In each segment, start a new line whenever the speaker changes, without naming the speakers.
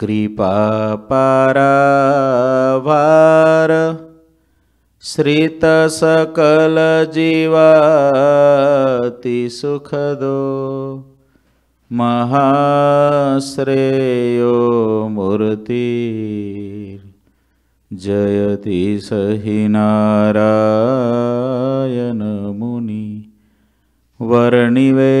कृपापारा श्रितसकलजीवातिसुखदो सुखदो महाश्रेयो मूर्ति जयति स हि नारायनमुनि वर्णिवेशरमणीयदर्शनम्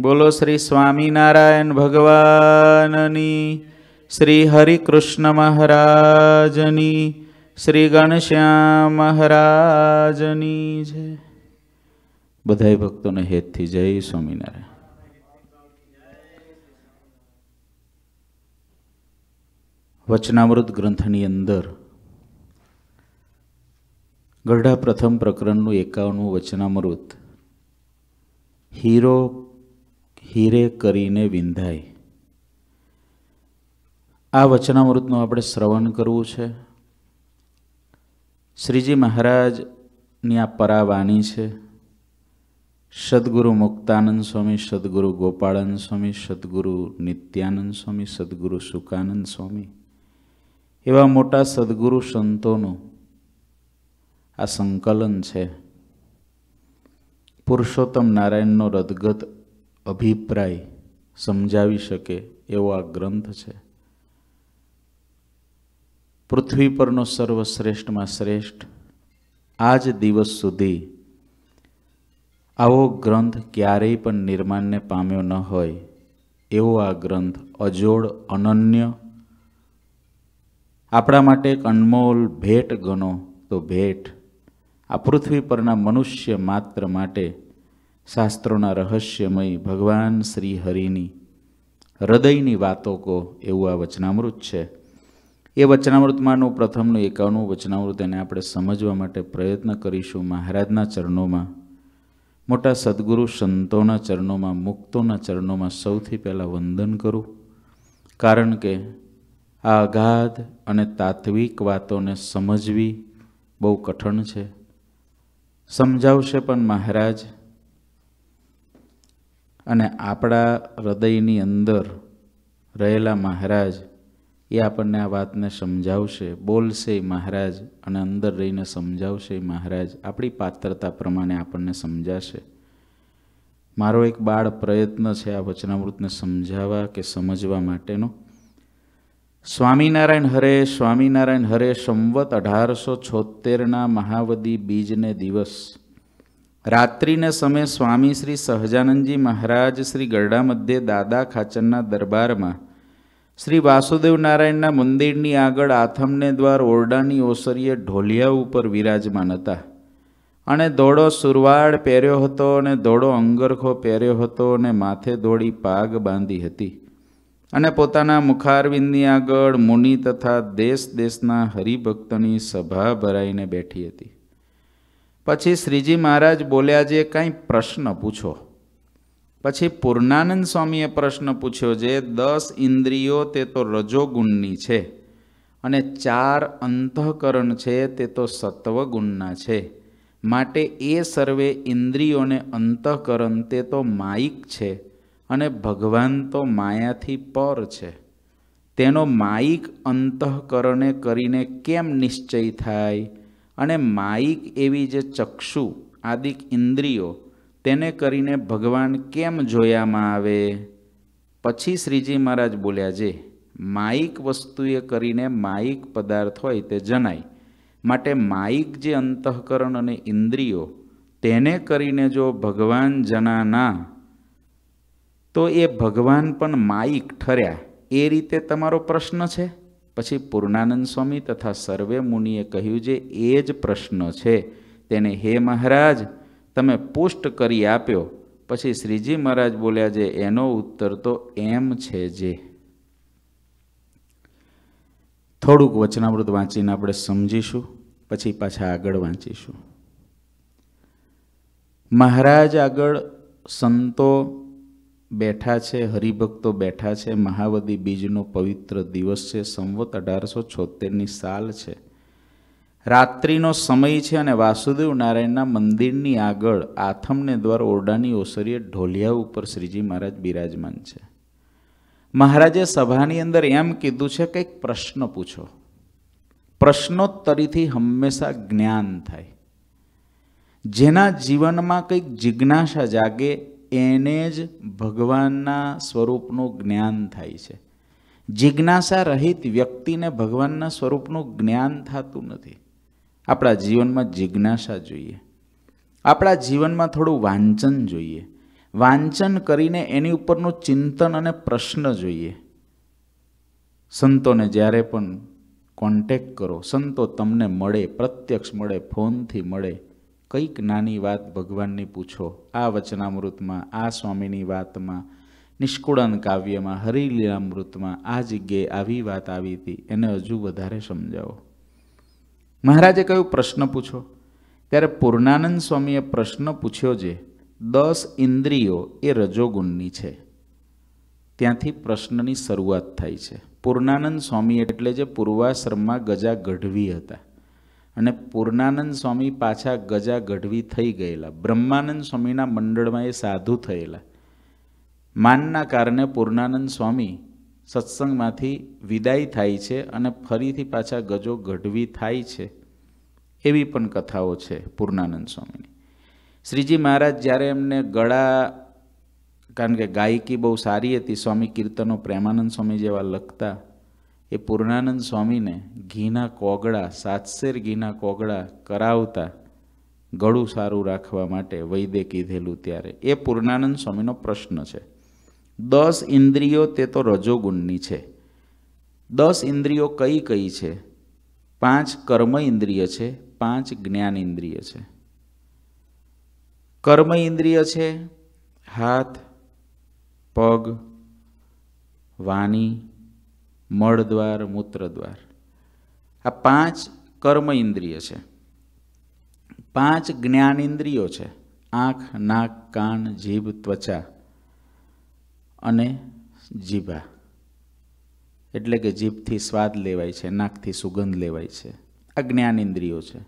બોલો શ્રી સ્વામિનારાયણ ભગવાનની શ્રી હરિકૃષ્ણ મહારાજની શ્રી ગણશ્યામ મહારાજની છે બધાય ભક્તોને હેતથી જય સ્વામિનારાયણ વચનામૃત ગ્રંથની અંદર ગઢડા પ્રથમ પ્રકરણનું એકાવનવું વચનામૃત હીરો હીરે કરીને વિંધાય આ વચનામૃતનું આપણે શ્રવણ કરવું છે શ્રીજી મહારાજની આ પરાવાણી છે સદગુરુ મુક્તાનંદ સ્વામી સદગુરુ ગોપાળાનંદ સ્વામી સદગુરુ નિત્યાનંદ સ્વામી સદગુરુ સુકાનંદ સ્વામી એવા મોટા સદગુરુ સંતોનું આ સંકલન છે પુરુષોત્તમ નારાયણનો રદગત અભિપ્રાય સમજાવી શકે એવો આ ગ્રંથ છે પૃથ્વી પરનો સર્વશ્રેષ્ઠમાં શ્રેષ્ઠ આ જ દિવસ સુધી આવો ગ્રંથ ક્યારેય પણ નિર્માણને પામ્યો ન હોય એવો આ ગ્રંથ અજોડ અનન્ય આપણા માટે એક અનમોલ ભેટ ગણો તો ભેટ આ પૃથ્વી પરના મનુષ્ય માત્ર માટે શાસ્ત્રોના રહસ્યમય ભગવાન શ્રી હરિની હૃદયની વાતો કહો એવું આ વચનામૃત છે એ વચનામૃતમાંનું પ્રથમનું એકાવનું વચનામૃત એને આપણે સમજવા માટે પ્રયત્ન કરીશું મહારાજના ચરણોમાં મોટા સદગુરુ સંતોના ચરણોમાં મુક્તોના ચરણોમાં સૌથી પહેલાં વંદન કરું કારણ કે આ અગાધ અને તાત્વિક વાતોને સમજવી બહુ કઠણ છે સમજાવશે પણ મહારાજ અને આપણા હૃદયની અંદર રહેલા મહારાજ એ આપણને આ વાતને સમજાવશે બોલશે મહારાજ અને અંદર રહીને સમજાવશે મહારાજ આપણી પાત્રતા પ્રમાણે આપણને સમજાશે મારો એક બાળ પ્રયત્ન છે આ વચનામૃતને સમજાવવા કે સમજવા માટેનો સ્વામિનારાયણ હરે સ્વામિનારાયણ હરે સંવત અઢારસો છોતેરના મહાવદી બીજને દિવસ રાત્રિના સમયે સ્વામી શ્રી સહજાનંદજી મહારાજ શ્રી ગરડા મધ્યે દાદા ખાચરના દરબારમાં શ્રી વાસુદેવ નારાયણના મંદિરની આગળ આથમને દ્વાર ઓરડાની ઓસરીએ ઢોલિયા ઉપર વિરાજમાન હતા અને ધોળો સુરવાડ પહેર્યો હતો અને ધોળો અંગરખો પહેર્યો હતો અને માથે દોડી પાગ બાંધી હતી અને પોતાના મુખારવિંદની આગળ મુનિ તથા દેશ દેશના હરિભક્તની સભા ભરાઈને બેઠી હતી પછી શ્રીજી મહારાજ બોલ્યા જે કાંઈ પ્રશ્ન પૂછો પછી પૂર્ણાનંદ સ્વામીએ પ્રશ્ન પૂછ્યો જે દસ ઇન્દ્રિયો તે તો રજોગુણની છે અને ચાર અંતઃકરણ છે તે તો સત્વગુણના છે માટે એ સર્વે ઇન્દ્રિયોને અંતઃકરણ તે તો માયિક છે અને ભગવાન તો માયાથી પર છે તેનો માયિક અંતઃકરણે કરીને કેમ નિશ્ચય થાય અને માયિક એવી જે ચક્ષુ આદિક ઇન્દ્રિયો તેને કરીને ભગવાન કેમ જોયામાં આવે પછી શ્રીજી મહારાજ બોલ્યા જે માયિક વસ્તુએ કરીને માયિક પદાર્થ હોય તે જણાય માટે માયિક જે અંતઃકરણ અને ઇન્દ્રિયો તેને કરીને જો ભગવાન જનાના તો એ ભગવાન પણ માયિક ઠર્યા એ રીતે તમારો પ્રશ્ન છે પછી પૂર્ણાનંદ સ્વામી તથા સર્વે મુનિએ કહ્યું જે એ જ પ્રશ્ન છે તેને હે મહારાજ તમે પુષ્ટ કરી આપ્યો પછી શ્રીજી મહારાજ બોલ્યા જે એનો ઉત્તર તો એમ છે જે થોડુંક વચનામૃત વાંચીને આપણે સમજીશું પછી પાછા આગળ વાંચીશું મહારાજ આગળ સંતો બેઠા છે હરિભક્તો બેઠા છે મહાવદી બીજનો પવિત્ર દિવસ છે સંવત અઢારસો છોતેરની સાલ છે રાત્રિનો સમય છે અને વાસુદેવ નારાયણના મંદિરની આગળ આથમને દ્વાર ઓરડાની ઓસરીએ ઢોલિયા ઉપર શ્રીજી મહારાજ બિરાજમાન છે મહારાજે સભાની અંદર એમ કીધું છે કંઈક પ્રશ્ન પૂછો પ્રશ્નોત્તરીથી હંમેશા જ્ઞાન થાય જેના જીવનમાં કંઈક જિજ્ઞાસા જાગે એને જ ભગવાનના સ્વરૂપનું જ્ઞાન થાય છે જિજ્ઞાસા રહિત વ્યક્તિને ભગવાનના સ્વરૂપનું જ્ઞાન થતું નથી આપણા જીવનમાં જિજ્ઞાસા જોઈએ આપણા જીવનમાં થોડું વાંચન જોઈએ વાંચન કરીને એની ઉપરનું ચિંતન અને પ્રશ્ન જોઈએ સંતોને જ્યારે પણ કોન્ટેક કરો સંતો તમને મળે પ્રત્યક્ષ મળે ફોનથી મળે કંઈક નાની વાત ભગવાનની પૂછો આ વચનામૃતમાં આ સ્વામીની વાતમાં નિષ્કુળન કાવ્યમાં હરિલીલામૃતમાં આ જગ્યાએ આવી વાત આવી હતી એને હજુ વધારે સમજાવો મહારાજે કયો પ્રશ્ન પૂછો ત્યારે પૂર્ણાનંદ સ્વામીએ પ્રશ્ન પૂછ્યો જે દસ ઇન્દ્રિયો એ રજોગુણની છે ત્યાંથી પ્રશ્નની શરૂઆત થાય છે પૂર્ણાનંદ સ્વામી એટલે જે પૂર્વાશ્રમમાં ગજા ગઢવી હતા અને પૂર્ણાનંદ સ્વામી પાછા ગજા ગઢવી થઈ ગયેલા બ્રહ્માનંદ સ્વામીના મંડળમાં એ સાધુ થયેલા માનના કારણે પૂર્ણાનંદ સ્વામી સત્સંગમાંથી વિદાય થાય છે અને ફરીથી પાછા ગજો ગઢવી થાય છે એવી પણ કથાઓ છે પૂર્ણાનંદ સ્વામીની શ્રીજી મહારાજ જ્યારે એમને ગળા કારણ કે ગાયકી બહુ સારી હતી સ્વામી કીર્તનો પ્રેમાનંદ સ્વામી જેવા લખતા એ પૂર્ણાનંદ સ્વામીને ઘીના કોગળા સાતસેર ઘીના કોગળા કરાવતા ગળું સારું રાખવા માટે વૈદે કીધેલું ત્યારે એ પૂર્ણાનંદ સ્વામીનો પ્રશ્ન છે દસ ઇન્દ્રિયો તે તો રજોગુણની છે દસ ઇન્દ્રિયો કઈ કઈ છે પાંચ કર્મ ઇન્દ્રિય છે પાંચ જ્ઞાન ઇન્દ્રિય છે કર્મ ઇન્દ્રિય છે હાથ પગ વાણી મળદ્વાર મૂત્રદ્વાર આ પાંચ કર્મ ઇન્દ્રિય છે પાંચ જ્ઞાનેન્દ્રિયો છે આંખ નાક કાન જીભ ત્વચા અને જીભા એટલે કે જીભથી સ્વાદ લેવાય છે નાકથી સુગંધ લેવાય છે આ જ્ઞાન ઇન્દ્રિયો છે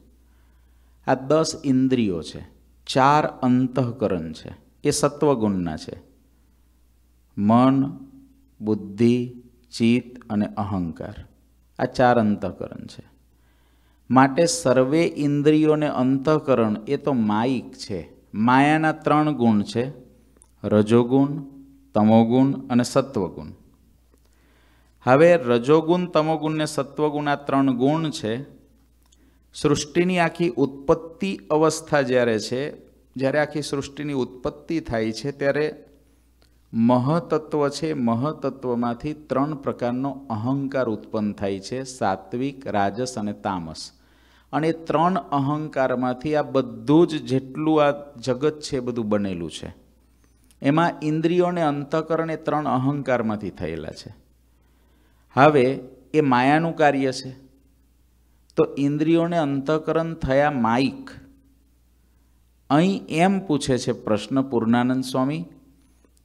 આ દસ ઇન્દ્રિયો છે ચાર અંતઃકરણ છે એ સત્વગુણના છે મન બુદ્ધિ ચિત્ત અને અહંકાર આ ચાર અંતઃકરણ છે માટે સર્વે ઇન્દ્રિયોને અંતઃકરણ એ તો માયિક છે માયાના ત્રણ ગુણ છે રજોગુણ તમોગુણ અને સત્વગુણ હવે રજોગુણ તમોગુણ ને સત્વગુણ આ ત્રણ ગુણ છે સૃષ્ટિની આખી ઉત્પત્તિ અવસ્થા જ્યારે છે જ્યારે આખી સૃષ્ટિની ઉત્પત્તિ થાય છે ત્યારે મહતત્વ છે મહતત્વમાંથી ત્રણ પ્રકારનો અહંકાર ઉત્પન્ન થાય છે સાત્વિક રાજસ અને તામસ અને ત્રણ અહંકારમાંથી આ બધું જ જેટલું આ જગત છે બધું બનેલું છે એમાં ઇન્દ્રિયો અને અંતઃકરણ એ ત્રણ અહંકારમાંથી થયેલા છે હવે એ માયાનું કાર્ય છે તો ઇન્દ્રિયોને અંતઃકરણ થયા માઇક અહીં એમ પૂછે છે પ્રશ્ન પૂર્ણાનંદ સ્વામી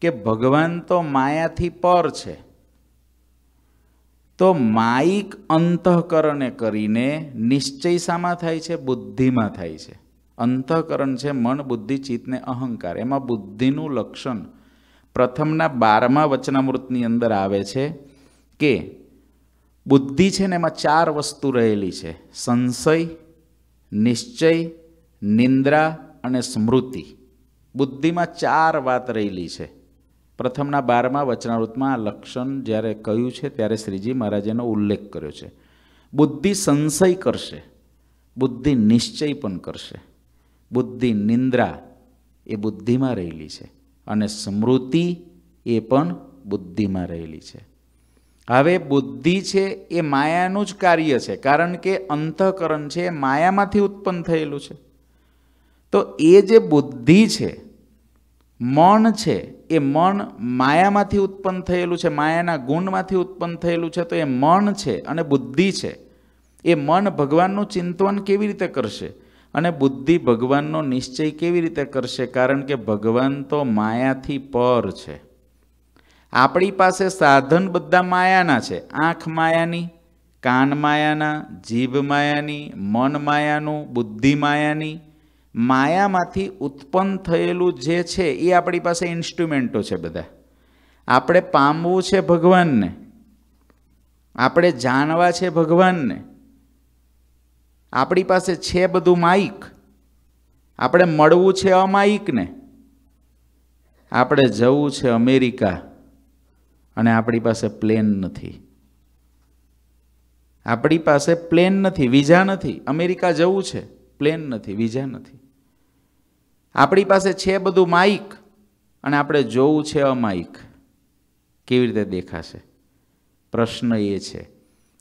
કે ભગવાન તો માયાથી પર છે તો માયિક અંતઃકરણે કરીને નિશ્ચય શામાં થાય છે બુદ્ધિમાં થાય છે અંતઃકરણ છે મન બુદ્ધિ ચિત્તને અહંકાર એમાં બુદ્ધિનું લક્ષણ પ્રથમના બારમા વચનામૃતની અંદર આવે છે કે બુદ્ધિ છે ને એમાં ચાર વસ્તુ રહેલી છે સંશય નિશ્ચય નિંદ્રા અને સ્મૃતિ બુદ્ધિમાં ચાર વાત રહેલી છે પ્રથમના બારમાં વચનાવૃતમાં આ લક્ષણ જ્યારે કહ્યું છે ત્યારે શ્રીજી મહારાજે ઉલ્લેખ કર્યો છે બુદ્ધિ સંશય કરશે બુદ્ધિ નિશ્ચય પણ કરશે બુદ્ધિ નિંદ્રા એ બુદ્ધિમાં રહેલી છે અને સ્મૃતિ એ પણ બુદ્ધિમાં રહેલી છે હવે બુદ્ધિ છે એ માયાનું જ કાર્ય છે કારણ કે અંતઃકરણ છે એ માયામાંથી ઉત્પન્ન થયેલું છે તો એ જે બુદ્ધિ છે મન છે એ મન માયામાંથી ઉત્પન્ન થયેલું છે માયાના ગુણમાંથી ઉત્પન્ન થયેલું છે તો એ મન છે અને બુદ્ધિ છે એ મન ભગવાનનું ચિંતવન કેવી રીતે કરશે અને બુદ્ધિ ભગવાનનો નિશ્ચય કેવી રીતે કરશે કારણ કે ભગવાન તો માયાથી પર છે આપણી પાસે સાધન બધા માયાના છે આંખ માયાની કાન માયાના જીભ માયાની મન માયાનું બુદ્ધિ માયાની માયામાંથી ઉત્પન્ન થયેલું જે છે એ આપણી પાસે ઇન્સ્ટ્રુમેન્ટો છે બધા આપણે પામવું છે ભગવાનને આપણે જાણવા છે ભગવાનને આપણી પાસે છે બધું માઇક આપણે મળવું છે અમાયિકને આપણે જવું છે અમેરિકા અને આપણી પાસે પ્લેન નથી આપણી પાસે પ્લેન નથી વિઝા નથી અમેરિકા જવું છે પ્લેન નથી વિઝા નથી આપણી પાસે છે બધું માઇક અને આપણે જોવું છે અમાઇક કેવી રીતે દેખાશે પ્રશ્ન એ છે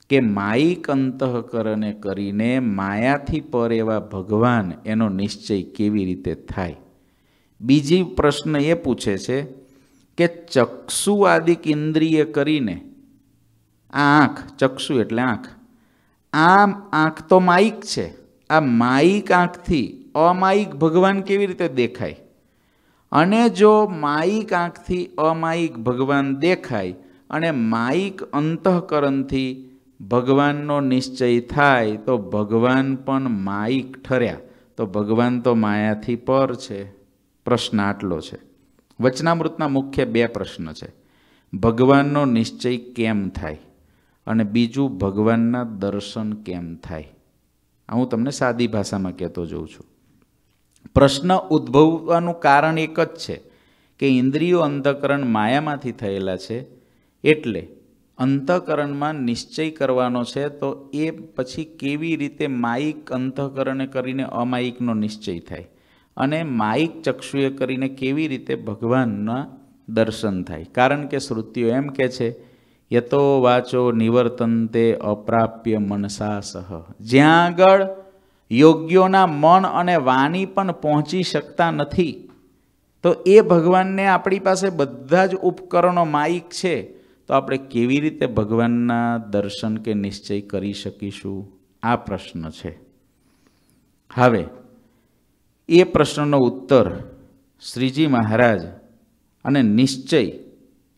કે માઇક અંતઃકરણે કરીને માયાથી પર એવા ભગવાન એનો નિશ્ચય કેવી રીતે થાય બીજી પ્રશ્ન એ પૂછે છે કે ચક્ષુ આદિક ઇન્દ્રિય કરીને આ આંખ ચક્ષુ એટલે આંખ આ આંખ તો માઇક છે આ માઇક આંખથી અમાયિક ભગવાન કેવી રીતે દેખાય અને જો માયિક આંખથી અમાયિક ભગવાન દેખાય અને માયિક અંતઃકરણથી ભગવાનનો નિશ્ચય થાય તો ભગવાન પણ માયિક ઠર્યા તો ભગવાન તો માયાથી પર છે પ્રશ્ન આટલો છે વચનામૃતના મુખ્ય બે પ્રશ્ન છે ભગવાનનો નિશ્ચય કેમ થાય અને બીજું ભગવાનના દર્શન કેમ થાય હું તમને સાદી ભાષામાં કહેતો જોઉં છું પ્રશ્ન ઉદ્ભવવાનું કારણ એક જ છે કે ઇન્દ્રિયો અંતઃકરણ માયામાંથી થયેલા છે એટલે અંતઃકરણમાં નિશ્ચય કરવાનો છે તો એ પછી કેવી રીતે માયિક અંતઃકરણે કરીને અમાયિકનો નિશ્ચય થાય અને માયિક ચક્ષુએ કરીને કેવી રીતે ભગવાનના દર્શન થાય કારણ કે શ્રુતિઓ એમ કે છે યતો વાચો નિવર્તન તે અપ્રાપ્ય મનસા સહ જ્યાં આગળ યોગ્યોના મન અને વાણી પણ પહોંચી શકતા નથી તો એ ભગવાનને આપણી પાસે બધા જ ઉપકરણો માઇક છે તો આપણે કેવી રીતે ભગવાનના દર્શન કે નિશ્ચય કરી શકીશું આ પ્રશ્ન છે હવે એ પ્રશ્નનો ઉત્તર શ્રીજી મહારાજ અને નિશ્ચય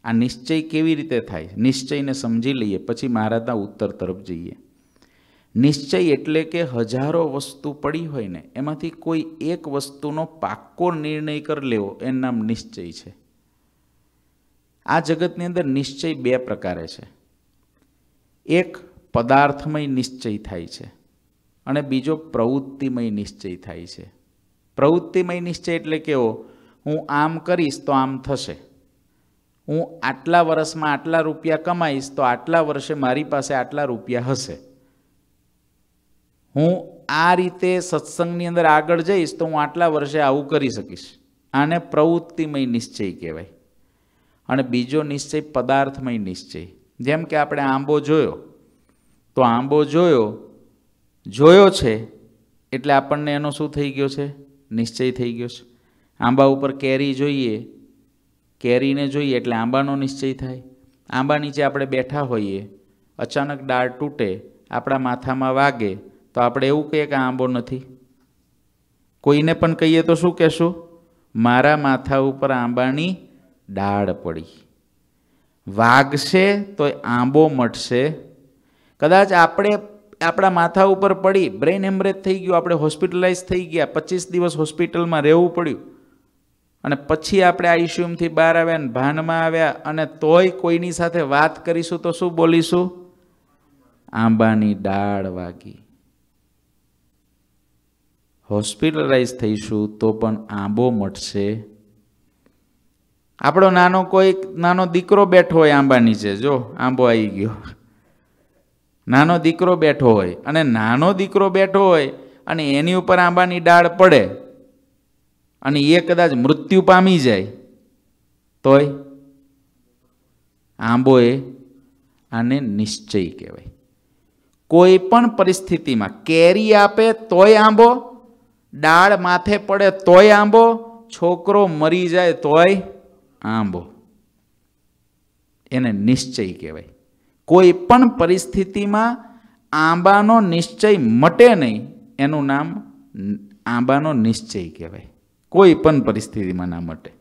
આ નિશ્ચય કેવી રીતે થાય નિશ્ચયને સમજી લઈએ પછી મહારાજના ઉત્તર તરફ જઈએ નિશ્ચય એટલે કે હજારો વસ્તુ પડી હોય ને એમાંથી કોઈ એક વસ્તુનો પાક્કો નિર્ણય કરી લેવો એનું નામ નિશ્ચય છે આ જગતની અંદર નિશ્ચય બે પ્રકારે છે એક પદાર્થમય નિશ્ચય થાય છે અને બીજો પ્રવૃત્તિમય નિશ્ચય થાય છે પ્રવૃત્તિમય નિશ્ચય એટલે કેવો હું આમ કરીશ તો આમ થશે હું આટલા વર્ષમાં આટલા રૂપિયા કમાઈશ તો આટલા વર્ષે મારી પાસે આટલા રૂપિયા હશે હું આ રીતે સત્સંગની અંદર આગળ જઈશ તો હું આટલા વર્ષે આવું કરી શકીશ આને પ્રવૃત્તિમય નિશ્ચય કહેવાય અને બીજો નિશ્ચય પદાર્થમય નિશ્ચય જેમ કે આપણે આંબો જોયો તો આંબો જોયો જોયો છે એટલે આપણને એનો શું થઈ ગયો છે નિશ્ચય થઈ ગયો છે આંબા ઉપર કેરી જોઈએ કેરીને જોઈએ એટલે આંબાનો નિશ્ચય થાય આંબા નીચે આપણે બેઠા હોઈએ અચાનક ડાળ તૂટે આપણા માથામાં વાગે તો આપણે એવું કહીએ કે આંબો નથી કોઈને પણ કહીએ તો શું કહેશું મારા માથા ઉપર આંબાની ડાળ પડી વાગશે તો આંબો મટશે કદાચ આપણે આપણા માથા ઉપર પડી બ્રેઇન હેમરેજ થઈ ગયું આપણે હોસ્પિટલાઇઝ થઈ ગયા પચીસ દિવસ હોસ્પિટલમાં રહેવું પડ્યું અને પછી આપણે આઈસીયુમથી બહાર આવ્યા અને ભાનમાં આવ્યા અને તોય કોઈની સાથે વાત કરીશું તો શું બોલીશું આંબાની ડાળ વાગી હોસ્પિટલાઇઝ થઈશું તો પણ આંબો મટશે આપણો નાનો કોઈ નાનો દીકરો બેઠો હોય આંબા નીચે જો આંબો આવી ગયો નાનો દીકરો બેઠો હોય અને નાનો દીકરો બેઠો હોય અને એની ઉપર આંબાની ડાળ પડે અને એ કદાચ મૃત્યુ પામી જાય તોય આંબો એ આને નિશ્ચય કહેવાય કોઈ પણ પરિસ્થિતિમાં કેરી આપે તોય આંબો ડાળ માથે પડે તોય આંબો છોકરો મરી જાય તોય આંબો એને નિશ્ચય કહેવાય કોઈ પણ પરિસ્થિતિમાં આંબાનો નિશ્ચય મટે નહીં એનું નામ આંબાનો નિશ્ચય કહેવાય કોઈ પણ પરિસ્થિતિમાં ના મટે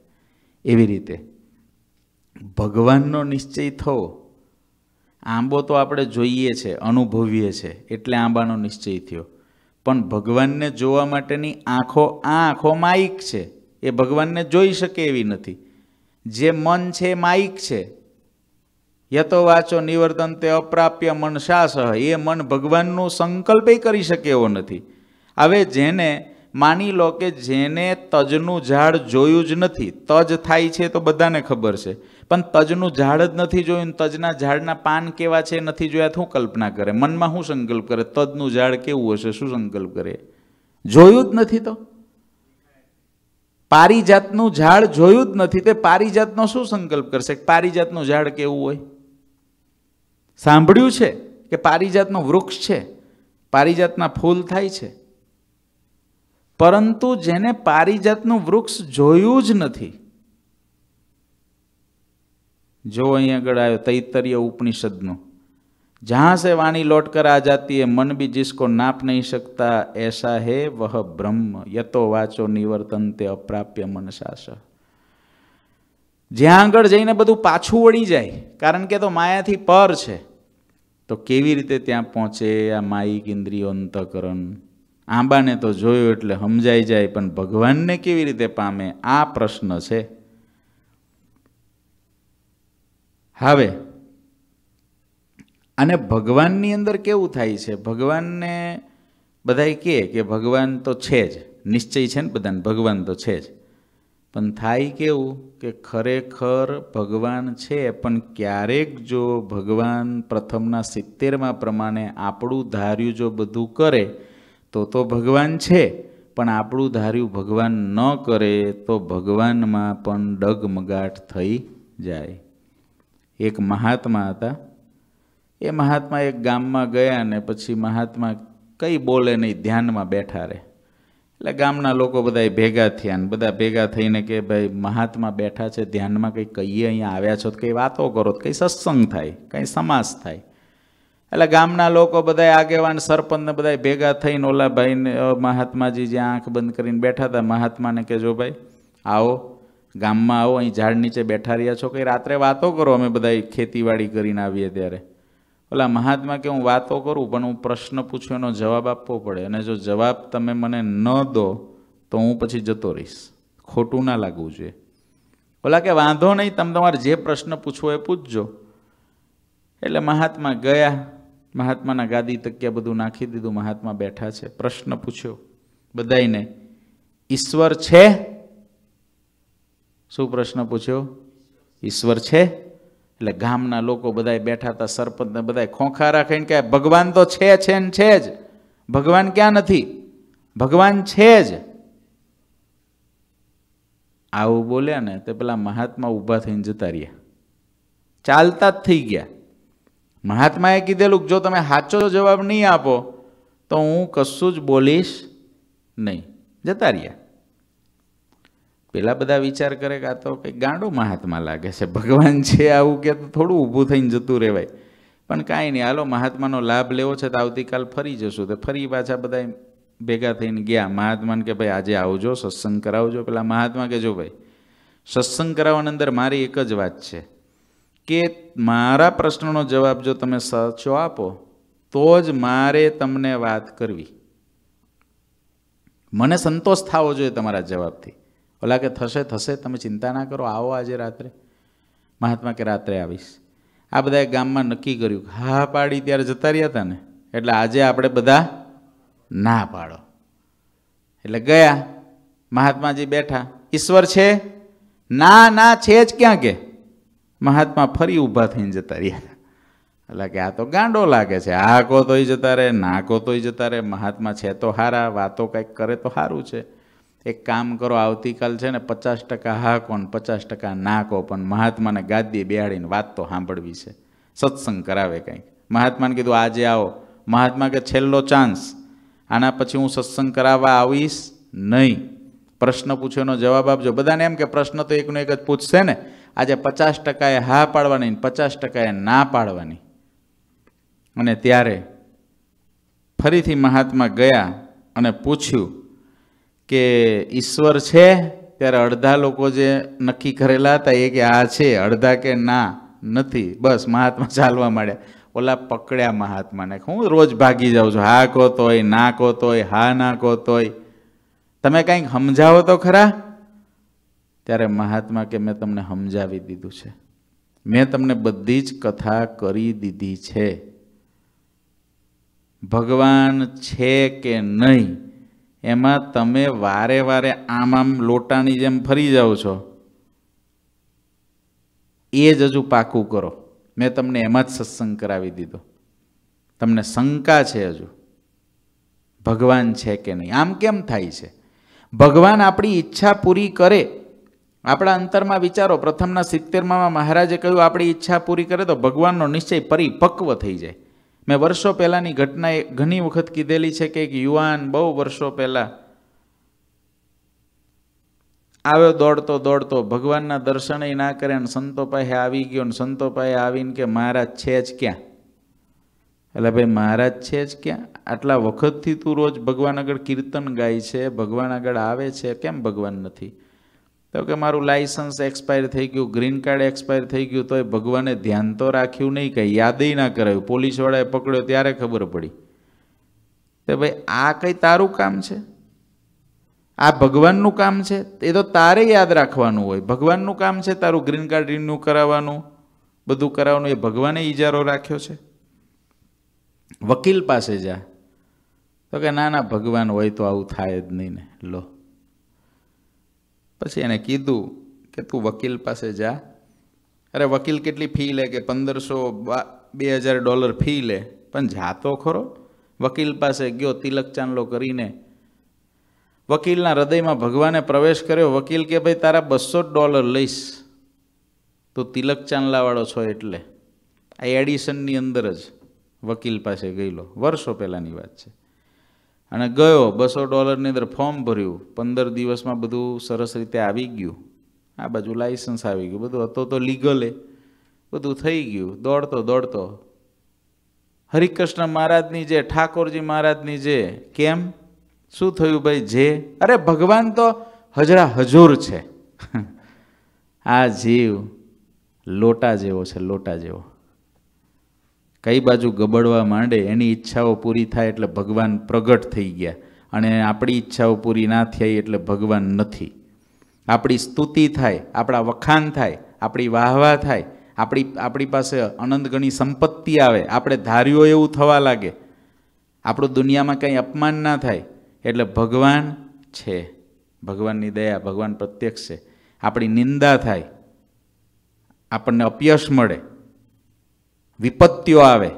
એવી રીતે ભગવાનનો નિશ્ચય થવો આંબો તો આપણે જોઈએ છે અનુભવીએ છે એટલે આંબાનો નિશ્ચય થયો પણ ભગવાનને જોવા માટેની આંખો આ આંખો માઇક છે એ ભગવાનને જોઈ શકે એવી નથી જે મન છે એ માઇક છે યતો વાંચો નિવર્તન તે અપ્રાપ્ય મન શાસહ એ મન ભગવાનનું સંકલ્પે કરી શકે એવો નથી હવે જેને માની લો કે જેને તજનું ઝાડ જોયું જ નથી તજ થાય છે તો બધાને ખબર છે પણ તજનું ઝાડ જ નથી જોયું તજના ઝાડના પાન કેવા છે નથી જોયા શું કલ્પના કરે મનમાં શું સંકલ્પ કરે તજનું ઝાડ કેવું હશે શું સંકલ્પ કરે જોયું જ નથી તો પારિજાતનું ઝાડ જોયું જ નથી તે પારિજાતનો શું સંકલ્પ કરશે પારિજાતનું ઝાડ કેવું હોય સાંભળ્યું છે કે પારિજાતનું વૃક્ષ છે પારિજાતના ફૂલ થાય છે પરંતુ જેને પારિજાતનું વૃક્ષ જોયું જ નથી જો અહીં આગળ આવ્યો તૈતરીય ઉપનિષદનો જહાં સે વાણી લોટ કર આ જાતી હે મન બી જિસકો નાપ નહીં શકતા એસા હે વહ બ્રહ્મ યતો વાચો નિવર્તન તે અપ્રાપ્ય મનસાશ જ્યાં આગળ જઈને બધું પાછું વળી જાય કારણ કે તો માયાથી પર છે તો કેવી રીતે ત્યાં પહોંચે આ માયિક ઇન્દ્રિયો અંતકરણ આંબાને તો જોયું એટલે સમજાઈ જાય પણ ભગવાનને કેવી રીતે પામે આ પ્રશ્ન છે હવે અને ભગવાનની અંદર કેવું થાય છે ભગવાનને બધા કહે કે ભગવાન તો છે જ નિશ્ચય છે ને બધાને ભગવાન તો છે જ પણ થાય કેવું કે ખરેખર ભગવાન છે પણ ક્યારેક જો ભગવાન પ્રથમના સિત્તેરમાં પ્રમાણે આપણું ધાર્યું જો બધું કરે તો તો ભગવાન છે પણ આપણું ધાર્યું ભગવાન ન કરે તો ભગવાનમાં પણ ડગમગાટ થઈ જાય એક મહાત્મા હતા એ મહાત્મા એક ગામમાં ગયા ને પછી મહાત્મા કંઈ બોલે નહીં ધ્યાનમાં બેઠા રહે એટલે ગામના લોકો બધા ભેગા થયા ને બધા ભેગા થઈને કે ભાઈ મહાત્મા બેઠા છે ધ્યાનમાં કંઈ કહીએ અહીંયા આવ્યા છો તો કંઈ વાતો કરો તો કંઈ સત્સંગ થાય કંઈ સમાસ થાય એટલે ગામના લોકો બધા આગેવાન સરપંચને બધા ભેગા થઈને ઓલા ભાઈને મહાત્માજી જે આંખ બંધ કરીને બેઠા હતા મહાત્માને કે જો ભાઈ આવો ગામમાં આવો અહીં ઝાડ નીચે બેઠા રહ્યા છો કે રાત્રે વાતો કરો અમે બધા ખેતીવાડી કરીને આવીએ ત્યારે ઓલા મહાત્મા કે હું વાતો કરું પણ હું પ્રશ્ન પૂછું એનો જવાબ આપવો પડે અને જો જવાબ તમે મને ન દો તો હું પછી જતો રહીશ ખોટું ના લાગવું જોઈએ ઓલા કે વાંધો નહીં તમે તમારે જે પ્રશ્ન પૂછવો એ પૂછજો એટલે મહાત્મા ગયા મહાત્માના ગાદી તક્યા બધું નાખી દીધું મહાત્મા બેઠા છે પ્રશ્ન પૂછ્યો બધાઈને ઈશ્વર છે શું પ્રશ્ન પૂછ્યો ઈશ્વર છે એટલે ગામના લોકો બધા બેઠા હતા સરપંચને બધા ખોખા રાખીને કહે ભગવાન તો છે છે ને છે જ ભગવાન ક્યાં નથી ભગવાન છે જ આવું બોલ્યા ને તે પેલા મહાત્મા ઊભા થઈને જતા રહ્યા ચાલતા જ થઈ ગયા મહાત્માએ કીધેલું જો તમે સાચો જવાબ નહીં આપો તો હું કશું જ બોલીશ નહીં જતા રહ્યા પેલા બધા વિચાર કરે કે આ તો કંઈક ગાંડો મહાત્મા લાગે છે ભગવાન છે આવું કે તો થોડું ઊભું થઈને જતું રહેવાય પણ કાંઈ નહીં હાલો મહાત્માનો લાભ લેવો છે તો આવતીકાલ ફરી જશું તો ફરી પાછા બધા ભેગા થઈને ગયા મહાત્માને કે ભાઈ આજે આવજો સત્સંગ કરાવજો પેલા મહાત્મા કે જો ભાઈ સત્સંગ કરાવવાની અંદર મારી એક જ વાત છે કે મારા પ્રશ્નનો જવાબ જો તમે સાચો આપો તો જ મારે તમને વાત કરવી મને સંતોષ થવો જોઈએ તમારા જવાબથી ઓલા કે થશે થશે તમે ચિંતા ના કરો આવો આજે રાત્રે મહાત્મા કે રાત્રે આવીશ આ બધાએ ગામમાં નક્કી કર્યું હા પાડી ત્યારે જતા રહ્યા હતા ને એટલે આજે આપણે બધા ના પાડો એટલે ગયા મહાત્માજી બેઠા ઈશ્વર છે ના ના છે જ ક્યાં કે મહાત્મા ફરી ઊભા થઈને જતા રહ્યા એટલે કે આ તો ગાંડો લાગે છે આ કહો તોય જતા રહે ના કહો તોય જતા રહે મહાત્મા છે તો હારા વાતો કંઈક કરે તો સારું છે એક કામ કરો આવતીકાલ છે ને પચાસ ટકા હા કોણ પચાસ ટકા ના કહો પણ મહાત્માને ગાદી બેહાડીને વાત તો સાંભળવી છે સત્સંગ કરાવે કંઈક મહાત્માને કીધું આજે આવો મહાત્મા કે છેલ્લો ચાન્સ આના પછી હું સત્સંગ કરાવવા આવીશ નહીં પ્રશ્ન પૂછો એનો જવાબ આપજો બધાને એમ કે પ્રશ્ન તો એકનો એક જ પૂછશે ને આજે પચાસ ટકાએ હા પાડવાની પચાસ ટકાએ ના પાડવાની અને ત્યારે ફરીથી મહાત્મા ગયા અને પૂછ્યું કે ઈશ્વર છે ત્યારે અડધા લોકો જે નક્કી કરેલા હતા એ કે આ છે અડધા કે ના નથી બસ મહાત્મા ચાલવા માંડ્યા ઓલા પકડ્યા મહાત્માને હું રોજ ભાગી જાઉં છું હા કહો તોય ના કહો તોય હા ના કહો તોય તમે કાંઈક સમજાવો તો ખરા ત્યારે મહાત્મા કે મેં તમને સમજાવી દીધું છે મેં તમને બધી જ કથા કરી દીધી છે ભગવાન છે કે નહીં એમાં તમે વારે વારે આમ આમ લોટાની જેમ ફરી જાઓ છો એ જ હજુ પાકું કરો મેં તમને એમાં જ સત્સંગ કરાવી દીધો તમને શંકા છે હજુ ભગવાન છે કે નહીં આમ કેમ થાય છે ભગવાન આપણી ઈચ્છા પૂરી કરે આપણા અંતરમાં વિચારો પ્રથમના સિત્તેરમાં મહારાજે કહ્યું આપણી ઈચ્છા પૂરી કરે તો ભગવાનનો નિશ્ચય પરિપક્વ થઈ જાય મેં વર્ષો પહેલાંની ઘટના ઘણી વખત કીધેલી છે કે એક યુવાન બહુ વર્ષો પહેલાં આવ્યો દોડતો દોડતો ભગવાનના દર્શને ના કરે અને સંતો પાસે આવી ગયો ને સંતો પાસે આવીને કે મહારાજ છે જ ક્યાં એટલે ભાઈ મહારાજ છે જ ક્યાં આટલા વખતથી તું રોજ ભગવાન આગળ કીર્તન ગાય છે ભગવાન આગળ આવે છે કેમ ભગવાન નથી તો કે મારું લાઇસન્સ એક્સપાયર થઈ ગયું ગ્રીન કાર્ડ એક્સપાયર થઈ ગયું તો એ ભગવાને ધ્યાન તો રાખ્યું નહીં કંઈ યાદય ના કરાયું પોલીસવાળાએ પકડ્યો ત્યારે ખબર પડી કે ભાઈ આ કંઈ તારું કામ છે આ ભગવાનનું કામ છે એ તો તારે યાદ રાખવાનું હોય ભગવાનનું કામ છે તારું ગ્રીન કાર્ડ રિન્યુ કરાવવાનું બધું કરાવવાનું એ ભગવાને ઇજારો રાખ્યો છે વકીલ પાસે જા તો કે ના ના ભગવાન હોય તો આવું થાય જ નહીં ને લો પછી એને કીધું કે તું વકીલ પાસે જા અરે વકીલ કેટલી ફી લે કે પંદરસો બે હજાર ડોલર ફી લે પણ જાતો ખરો વકીલ પાસે ગયો તિલક ચાંદલો કરીને વકીલના હૃદયમાં ભગવાને પ્રવેશ કર્યો વકીલ કે ભાઈ તારા બસો ડોલર લઈશ તો તિલક ચાંદલાવાળો છો એટલે આ એડિશનની અંદર જ વકીલ પાસે ગયેલો વર્ષો પહેલાંની વાત છે અને ગયો બસો ડોલરની અંદર ફોર્મ ભર્યું પંદર દિવસમાં બધું સરસ રીતે આવી ગયું આ બાજુ લાઇસન્સ આવી ગયું બધું હતો તો લીગલે બધું થઈ ગયું દોડતો દોડતો હરિકૃષ્ણ મહારાજની જે ઠાકોરજી મહારાજની જે કેમ શું થયું ભાઈ જે અરે ભગવાન તો હજરા હજુર છે આ જીવ લોટા જેવો છે લોટા જેવો કઈ બાજુ ગબડવા માંડે એની ઈચ્છાઓ પૂરી થાય એટલે ભગવાન પ્રગટ થઈ ગયા અને આપણી ઈચ્છાઓ પૂરી ના થાય એટલે ભગવાન નથી આપણી સ્તુતિ થાય આપણા વખાણ થાય આપણી વાહવા થાય આપણી આપણી પાસે અનંત ગણી સંપત્તિ આવે આપણે ધાર્યો એવું થવા લાગે આપણું દુનિયામાં કંઈ અપમાન ના થાય એટલે ભગવાન છે ભગવાનની દયા ભગવાન પ્રત્યક્ષ છે આપણી નિંદા થાય આપણને અપયશ મળે વિપત્તિઓ આવે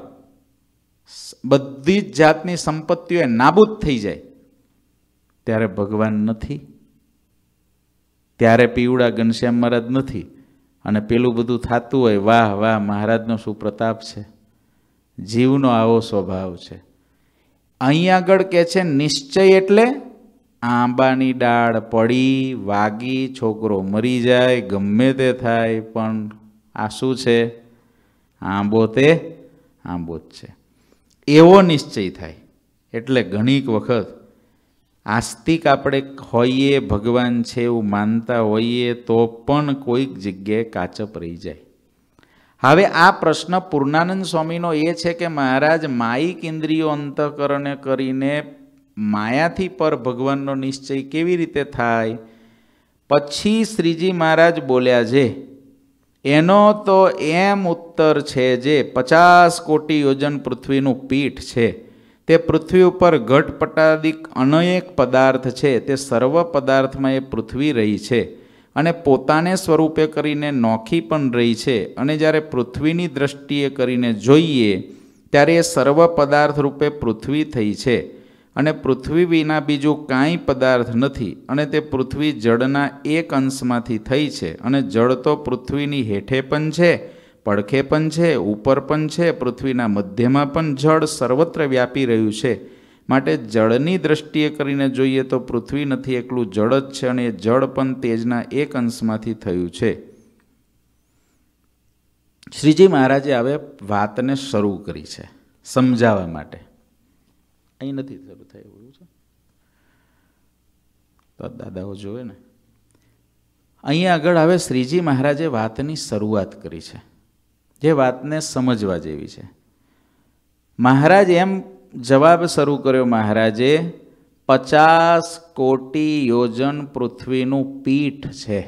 બધી જ જાતની સંપત્તિઓ એ નાબૂદ થઈ જાય ત્યારે ભગવાન નથી ત્યારે પીવડા ઘનશ્યામ મહારાજ નથી અને પેલું બધું થતું હોય વાહ વાહ મહારાજનો શું પ્રતાપ છે જીવનો આવો સ્વભાવ છે અહીં આગળ કે છે નિશ્ચય એટલે આંબાની ડાળ પડી વાગી છોકરો મરી જાય ગમે તે થાય પણ આ શું છે આંબો તે આંબો જ છે એવો નિશ્ચય થાય એટલે ઘણીક વખત આસ્તિક આપણે હોઈએ ભગવાન છે એવું માનતા હોઈએ તો પણ કોઈક જગ્યાએ કાચપ રહી જાય હવે આ પ્રશ્ન પૂર્ણાનંદ સ્વામીનો એ છે કે મહારાજ માયિક ઇન્દ્રિયો અંતઃકરણ કરીને માયાથી પર ભગવાનનો નિશ્ચય કેવી રીતે થાય પછી શ્રીજી મહારાજ બોલ્યા છે એનો તો એમ ઉત્તર છે જે પચાસ કોટી યોજન પૃથ્વીનું પીઠ છે તે પૃથ્વી ઉપર ઘટ પટાદિક અનેક પદાર્થ છે તે સર્વ પદાર્થમાં એ પૃથ્વી રહી છે અને પોતાને સ્વરૂપે કરીને નોખી પણ રહી છે અને જ્યારે પૃથ્વીની દ્રષ્ટિએ કરીને જોઈએ ત્યારે એ સર્વ પદાર્થ રૂપે પૃથ્વી થઈ છે અને પૃથ્વી વિના બીજું કાંઈ પદાર્થ નથી અને તે પૃથ્વી જળના એક અંશમાંથી થઈ છે અને જળ તો પૃથ્વીની હેઠે પણ છે પડખે પણ છે ઉપર પણ છે પૃથ્વીના મધ્યમાં પણ જળ સર્વત્ર વ્યાપી રહ્યું છે માટે જળની દ્રષ્ટિએ કરીને જોઈએ તો પૃથ્વી નથી એકલું જળ જ છે અને એ જળ પણ તેજના એક અંશમાંથી થયું છે શ્રીજી મહારાજે હવે વાતને શરૂ કરી છે સમજાવવા માટે અહીં નથી શરૂ થયું એવું છે તો દાદાઓ જોવે ને અહીંયા આગળ હવે શ્રીજી મહારાજે વાતની શરૂઆત કરી છે જે વાતને સમજવા જેવી છે મહારાજ એમ જવાબ શરૂ કર્યો મહારાજે પચાસ કોટી યોજન પૃથ્વીનું પીઠ છે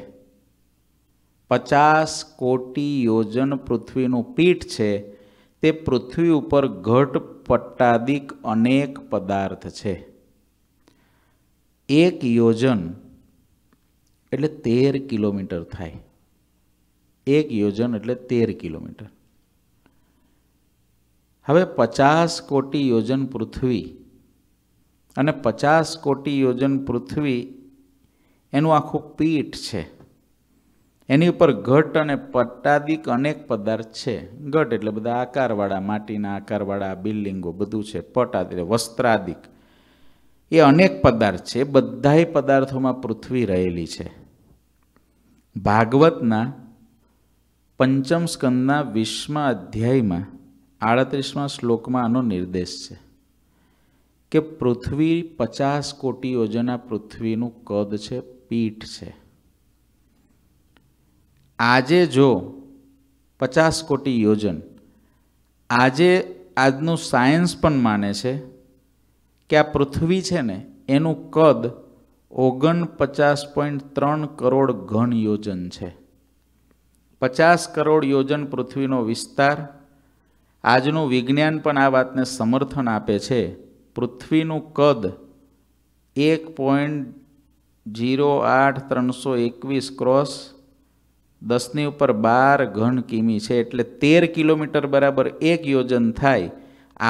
પચાસ કોટી યોજન પૃથ્વીનું પીઠ છે તે પૃથ્વી ઉપર ઘટ પટ્ટાદિક અનેક પદાર્થ છે એક યોજન એટલે તેર કિલોમીટર થાય એક યોજન એટલે તેર કિલોમીટર હવે પચાસ કોટી યોજન પૃથ્વી અને પચાસ કોટી યોજન પૃથ્વી એનું આખું પીઠ છે એની ઉપર ઘટ અને પટ્ટાદિક અનેક પદાર્થ છે ઘટ એટલે બધા આકારવાળા માટીના આકારવાળા બિલ્ડિંગો બધું છે પટાદ એટલે વસ્ત્રાદિક એ અનેક પદાર્થ છે બધાય પદાર્થોમાં પૃથ્વી રહેલી છે ભાગવતના પંચમ સ્કંદના વીસમા અધ્યાયમાં આડત્રીસમાં શ્લોકમાં આનો નિર્દેશ છે કે પૃથ્વી પચાસ કોટી યોજના પૃથ્વીનું કદ છે પીઠ છે આજે જો પચાસ કોટી યોજન આજે આજનું સાયન્સ પણ માને છે કે આ પૃથ્વી છે ને એનું કદ ઓગણ પચાસ પોઈન્ટ ત્રણ કરોડ ઘન યોજન છે પચાસ કરોડ યોજન પૃથ્વીનો વિસ્તાર આજનું વિજ્ઞાન પણ આ વાતને સમર્થન આપે છે પૃથ્વીનું કદ એક પોઈન્ટ જીરો આઠ ત્રણસો એકવીસ ક્રોસ દસની ઉપર બાર ઘન કિમી છે એટલે તેર કિલોમીટર બરાબર એક યોજન થાય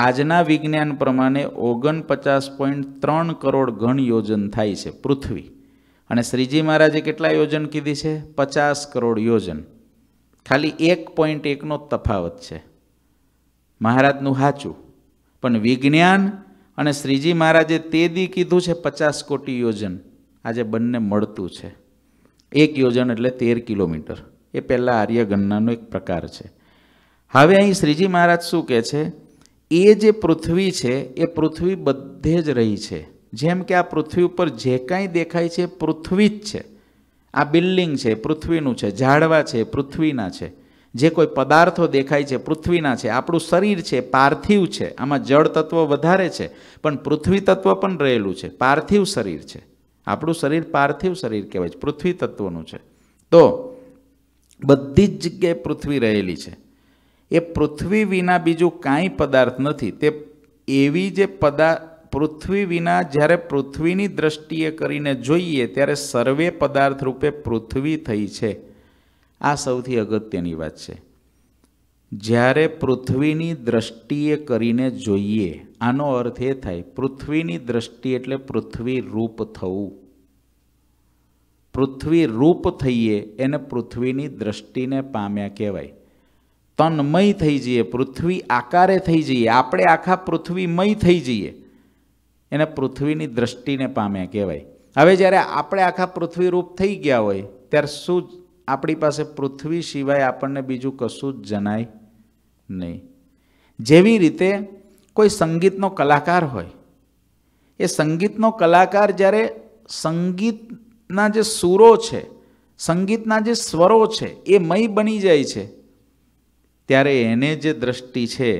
આજના વિજ્ઞાન પ્રમાણે ઓગણ પચાસ પોઈન્ટ ત્રણ કરોડ ઘન યોજન થાય છે પૃથ્વી અને શ્રીજી મહારાજે કેટલા યોજન કીધી છે પચાસ કરોડ યોજન ખાલી એક પોઈન્ટ એકનો તફાવત છે મહારાજનું સાચું પણ વિજ્ઞાન અને શ્રીજી મહારાજે તે દી કીધું છે પચાસ કોટી યોજન આજે બંને મળતું છે એક યોજન એટલે તેર કિલોમીટર એ પહેલાં આર્યગણનાનો એક પ્રકાર છે હવે અહીં શ્રીજી મહારાજ શું કહે છે એ જે પૃથ્વી છે એ પૃથ્વી બધે જ રહી છે જેમ કે આ પૃથ્વી ઉપર જે કાંઈ દેખાય છે પૃથ્વી જ છે આ બિલ્ડિંગ છે પૃથ્વીનું છે ઝાડવા છે પૃથ્વીના છે જે કોઈ પદાર્થો દેખાય છે પૃથ્વીના છે આપણું શરીર છે પાર્થિવ છે આમાં જળ તત્વ વધારે છે પણ પૃથ્વી તત્વ પણ રહેલું છે પાર્થિવ શરીર છે આપણું શરીર પાર્થિવ શરીર કહેવાય છે પૃથ્વી તત્વનું છે તો બધી જ જગ્યાએ પૃથ્વી રહેલી છે એ પૃથ્વી વિના બીજું કાંઈ પદાર્થ નથી તે એવી જે પદા પૃથ્વી વિના જ્યારે પૃથ્વીની દ્રષ્ટિએ કરીને જોઈએ ત્યારે સર્વે પદાર્થ રૂપે પૃથ્વી થઈ છે આ સૌથી અગત્યની વાત છે જ્યારે પૃથ્વીની દ્રષ્ટિએ કરીને જોઈએ આનો અર્થ એ થાય પૃથ્વીની દ્રષ્ટિ એટલે પૃથ્વી રૂપ થવું પૃથ્વી રૂપ થઈએ એને પૃથ્વીની દ્રષ્ટિને પામ્યા કહેવાય તન્મય થઈ જઈએ પૃથ્વી આકારે થઈ જઈએ આપણે આખા પૃથ્વીમય થઈ જઈએ એને પૃથ્વીની દ્રષ્ટિને પામ્યા કહેવાય હવે જ્યારે આપણે આખા પૃથ્વી રૂપ થઈ ગયા હોય ત્યારે શું આપણી પાસે પૃથ્વી સિવાય આપણને બીજું કશું જ જણાય નહીં જેવી રીતે કોઈ સંગીતનો કલાકાર હોય એ સંગીતનો કલાકાર જ્યારે સંગીતના જે સૂરો છે સંગીતના જે સ્વરો છે એ મય બની જાય છે ત્યારે એને જે દ્રષ્ટિ છે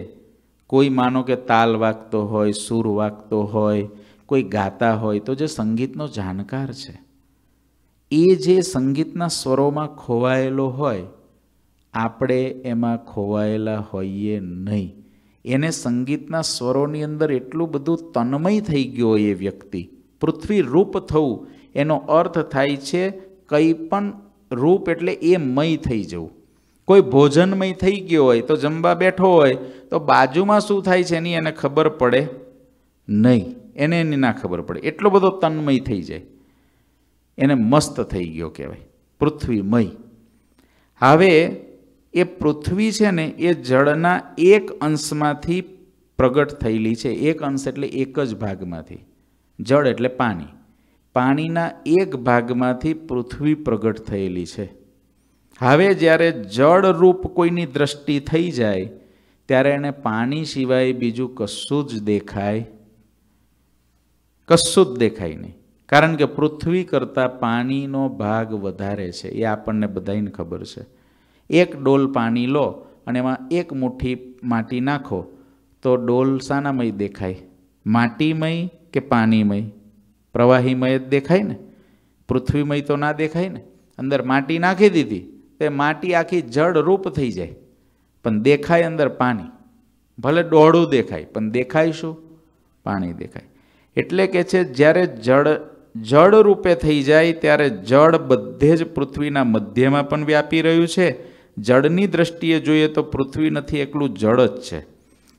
કોઈ માનો કે તાલ વાગતો હોય સૂર વાગતો હોય કોઈ ગાતા હોય તો જે સંગીતનો જાણકાર છે એ જે સંગીતના સ્વરોમાં ખોવાયેલો હોય આપણે એમાં ખોવાયેલા હોઈએ નહીં એને સંગીતના સ્વરોની અંદર એટલું બધું તન્મય થઈ ગયો એ વ્યક્તિ પૃથ્વી રૂપ થવું એનો અર્થ થાય છે કંઈ પણ રૂપ એટલે એ મય થઈ જવું કોઈ ભોજનમય થઈ ગયો હોય તો જમવા બેઠો હોય તો બાજુમાં શું થાય છે એની એને ખબર પડે નહીં એને એની ના ખબર પડે એટલો બધો તન્મય થઈ જાય એને મસ્ત થઈ ગયો કહેવાય પૃથ્વીમય હવે એ પૃથ્વી છે ને એ જળના એક અંશમાંથી પ્રગટ થયેલી છે એક અંશ એટલે એક જ ભાગમાંથી જળ એટલે પાણી પાણીના એક ભાગમાંથી પૃથ્વી પ્રગટ થયેલી છે હવે જ્યારે જળરૂપ કોઈની દ્રષ્ટિ થઈ જાય ત્યારે એને પાણી સિવાય બીજું કશું જ દેખાય કશું જ દેખાય નહીં કારણ કે પૃથ્વી કરતાં પાણીનો ભાગ વધારે છે એ આપણને બધાને ખબર છે એક ડોલ પાણી લો અને એમાં એક મુઠ્ઠી માટી નાખો તો ડોલ શાનામય દેખાય માટીમય કે પાણીમય પ્રવાહીમય જ દેખાય ને પૃથ્વીમય તો ના દેખાય ને અંદર માટી નાખી દીધી તો માટી આખી જળરૂપ થઈ જાય પણ દેખાય અંદર પાણી ભલે ડોળું દેખાય પણ દેખાય શું પાણી દેખાય એટલે કે છે જ્યારે જળ જળ રૂપે થઈ જાય ત્યારે જળ બધે જ પૃથ્વીના મધ્યમાં પણ વ્યાપી રહ્યું છે જળની દ્રષ્ટિએ જોઈએ તો પૃથ્વી નથી એકલું જળ જ છે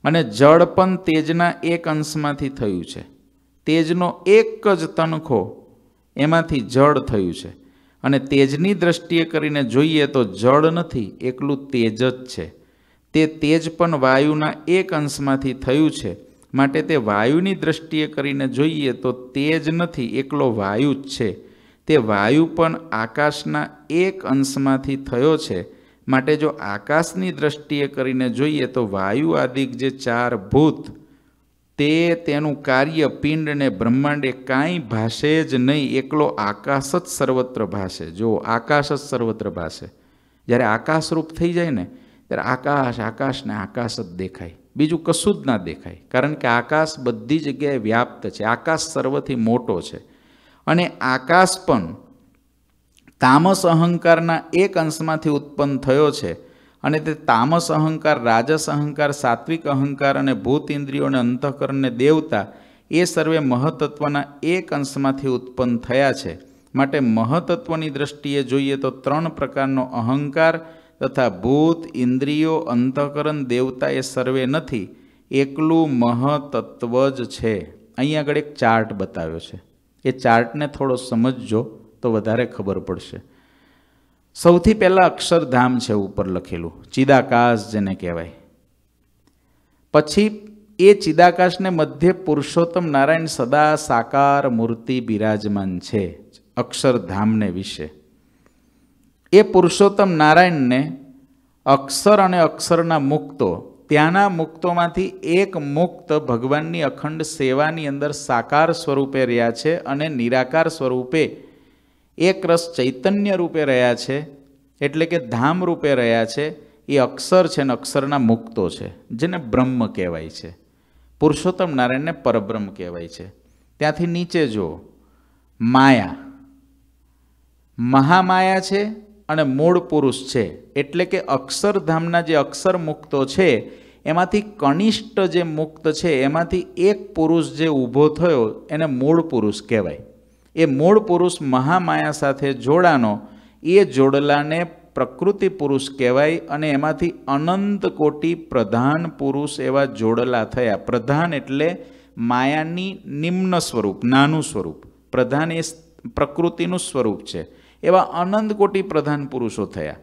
અને જળ પણ તેજના એક અંશમાંથી થયું છે તેજનો એક જ તનખો એમાંથી જળ થયું છે અને તેજની દ્રષ્ટિએ કરીને જોઈએ તો જળ નથી એકલું તેજ જ છે તે તેજ પણ વાયુના એક અંશમાંથી થયું છે માટે તે વાયુની દ્રષ્ટિએ કરીને જોઈએ તો તે જ નથી એકલો વાયુ જ છે તે વાયુ પણ આકાશના એક અંશમાંથી થયો છે માટે જો આકાશની દ્રષ્ટિએ કરીને જોઈએ તો વાયુ આદિક જે ચાર ભૂત તે તેનું કાર્ય પિંડને બ્રહ્માંડે કાંઈ ભાષે જ નહીં એકલો આકાશ જ સર્વત્ર ભાષે જો આકાશ જ સર્વત્ર ભાષે જ્યારે આકાશરૂપ થઈ જાય ને ત્યારે આકાશ આકાશને આકાશ જ દેખાય બીજું કશું જ ના દેખાય કારણ કે આકાશ બધી જગ્યાએ વ્યાપ્ત છે આકાશ સર્વથી મોટો છે અને આકાશ પણ તામસ અહંકારના એક અંશમાંથી ઉત્પન્ન થયો છે અને તે તામસ અહંકાર રાજસ અહંકાર સાત્વિક અહંકાર અને ભૂત ઇન્દ્રિયોને અંતઃકરણને દેવતા એ સર્વે મહત્ત્વના એક અંશમાંથી ઉત્પન્ન થયા છે માટે મહત્ત્વની દ્રષ્ટિએ જોઈએ તો ત્રણ પ્રકારનો અહંકાર તથા ભૂત ઇન્દ્રિયો અંતઃકરણ દેવતા એ સર્વે નથી એકલું મહતત્વ જ છે અહીં આગળ એક ચાર્ટ બતાવ્યો છે એ ચાર્ટને થોડો સમજજો તો વધારે ખબર પડશે સૌથી પહેલાં અક્ષરધામ છે ઉપર લખેલું ચિદાકાશ જેને કહેવાય પછી એ ચિદાકાશને મધ્ય પુરુષોત્તમ નારાયણ સદા સાકાર મૂર્તિ બિરાજમાન છે અક્ષરધામને વિશે એ પુરુષોત્તમ નારાયણને અક્ષર અને અક્ષરના મુક્તો ત્યાંના મુક્તોમાંથી એક મુક્ત ભગવાનની અખંડ સેવાની અંદર સાકાર સ્વરૂપે રહ્યા છે અને નિરાકાર સ્વરૂપે એક રસ ચૈતન્ય રૂપે રહ્યા છે એટલે કે ધામ રૂપે રહ્યા છે એ અક્ષર છે ને અક્ષરના મુક્તો છે જેને બ્રહ્મ કહેવાય છે પુરુષોત્તમ નારાયણને પરબ્રહ્મ કહેવાય છે ત્યાંથી નીચે જુઓ માયા મહામાયા છે અને મૂળ પુરુષ છે એટલે કે અક્ષરધામના જે અક્ષર મુક્તો છે એમાંથી કનિષ્ઠ જે મુક્ત છે એમાંથી એક પુરુષ જે ઊભો થયો એને મૂળ પુરુષ કહેવાય એ મૂળ પુરુષ મહામાયા સાથે જોડાનો એ જોડલાને પ્રકૃતિ પુરુષ કહેવાય અને એમાંથી અનંત કોટી પ્રધાન પુરુષ એવા જોડલા થયા પ્રધાન એટલે માયાની નિમ્ન સ્વરૂપ નાનું સ્વરૂપ પ્રધાન એ પ્રકૃતિનું સ્વરૂપ છે એવા અનંત કોટી પ્રધાન પુરુષો થયા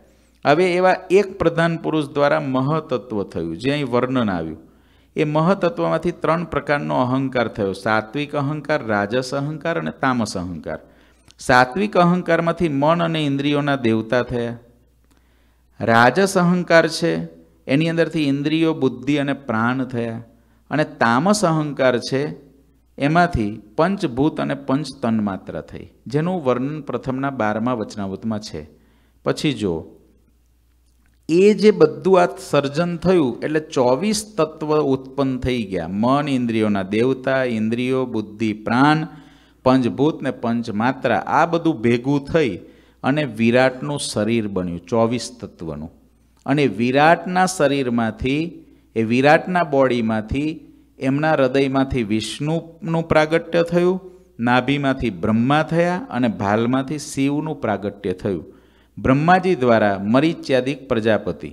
હવે એવા એક પ્રધાન પુરુષ દ્વારા મહતત્વ થયું જે અહીં વર્ણન આવ્યું એ મહતત્વમાંથી ત્રણ પ્રકારનો અહંકાર થયો સાત્વિક અહંકાર રાજસ અહંકાર અને તામસ અહંકાર સાત્વિક અહંકારમાંથી મન અને ઇન્દ્રિયોના દેવતા થયા રાજસ અહંકાર છે એની અંદરથી ઇન્દ્રિયો બુદ્ધિ અને પ્રાણ થયા અને તામસ અહંકાર છે એમાંથી પંચભૂત અને પંચતન માત્ર થઈ જેનું વર્ણન પ્રથમના બારમા વચનાવૃતમાં છે પછી જો એ જે બધું આ સર્જન થયું એટલે ચોવીસ તત્વ ઉત્પન્ન થઈ ગયા મન ઇન્દ્રિયોના દેવતા ઇન્દ્રિયો બુદ્ધિ પ્રાણ પંચભૂત ને પંચમાત્રા આ બધું ભેગું થઈ અને વિરાટનું શરીર બન્યું ચોવીસ તત્વનું અને વિરાટના શરીરમાંથી એ વિરાટના બોડીમાંથી એમના હૃદયમાંથી વિષ્ણુનું પ્રાગટ્ય થયું નાભીમાંથી બ્રહ્મા થયા અને ભાલમાંથી શિવનું પ્રાગટ્ય થયું બ્રહ્માજી દ્વારા મરીચ્યાદિક પ્રજાપતિ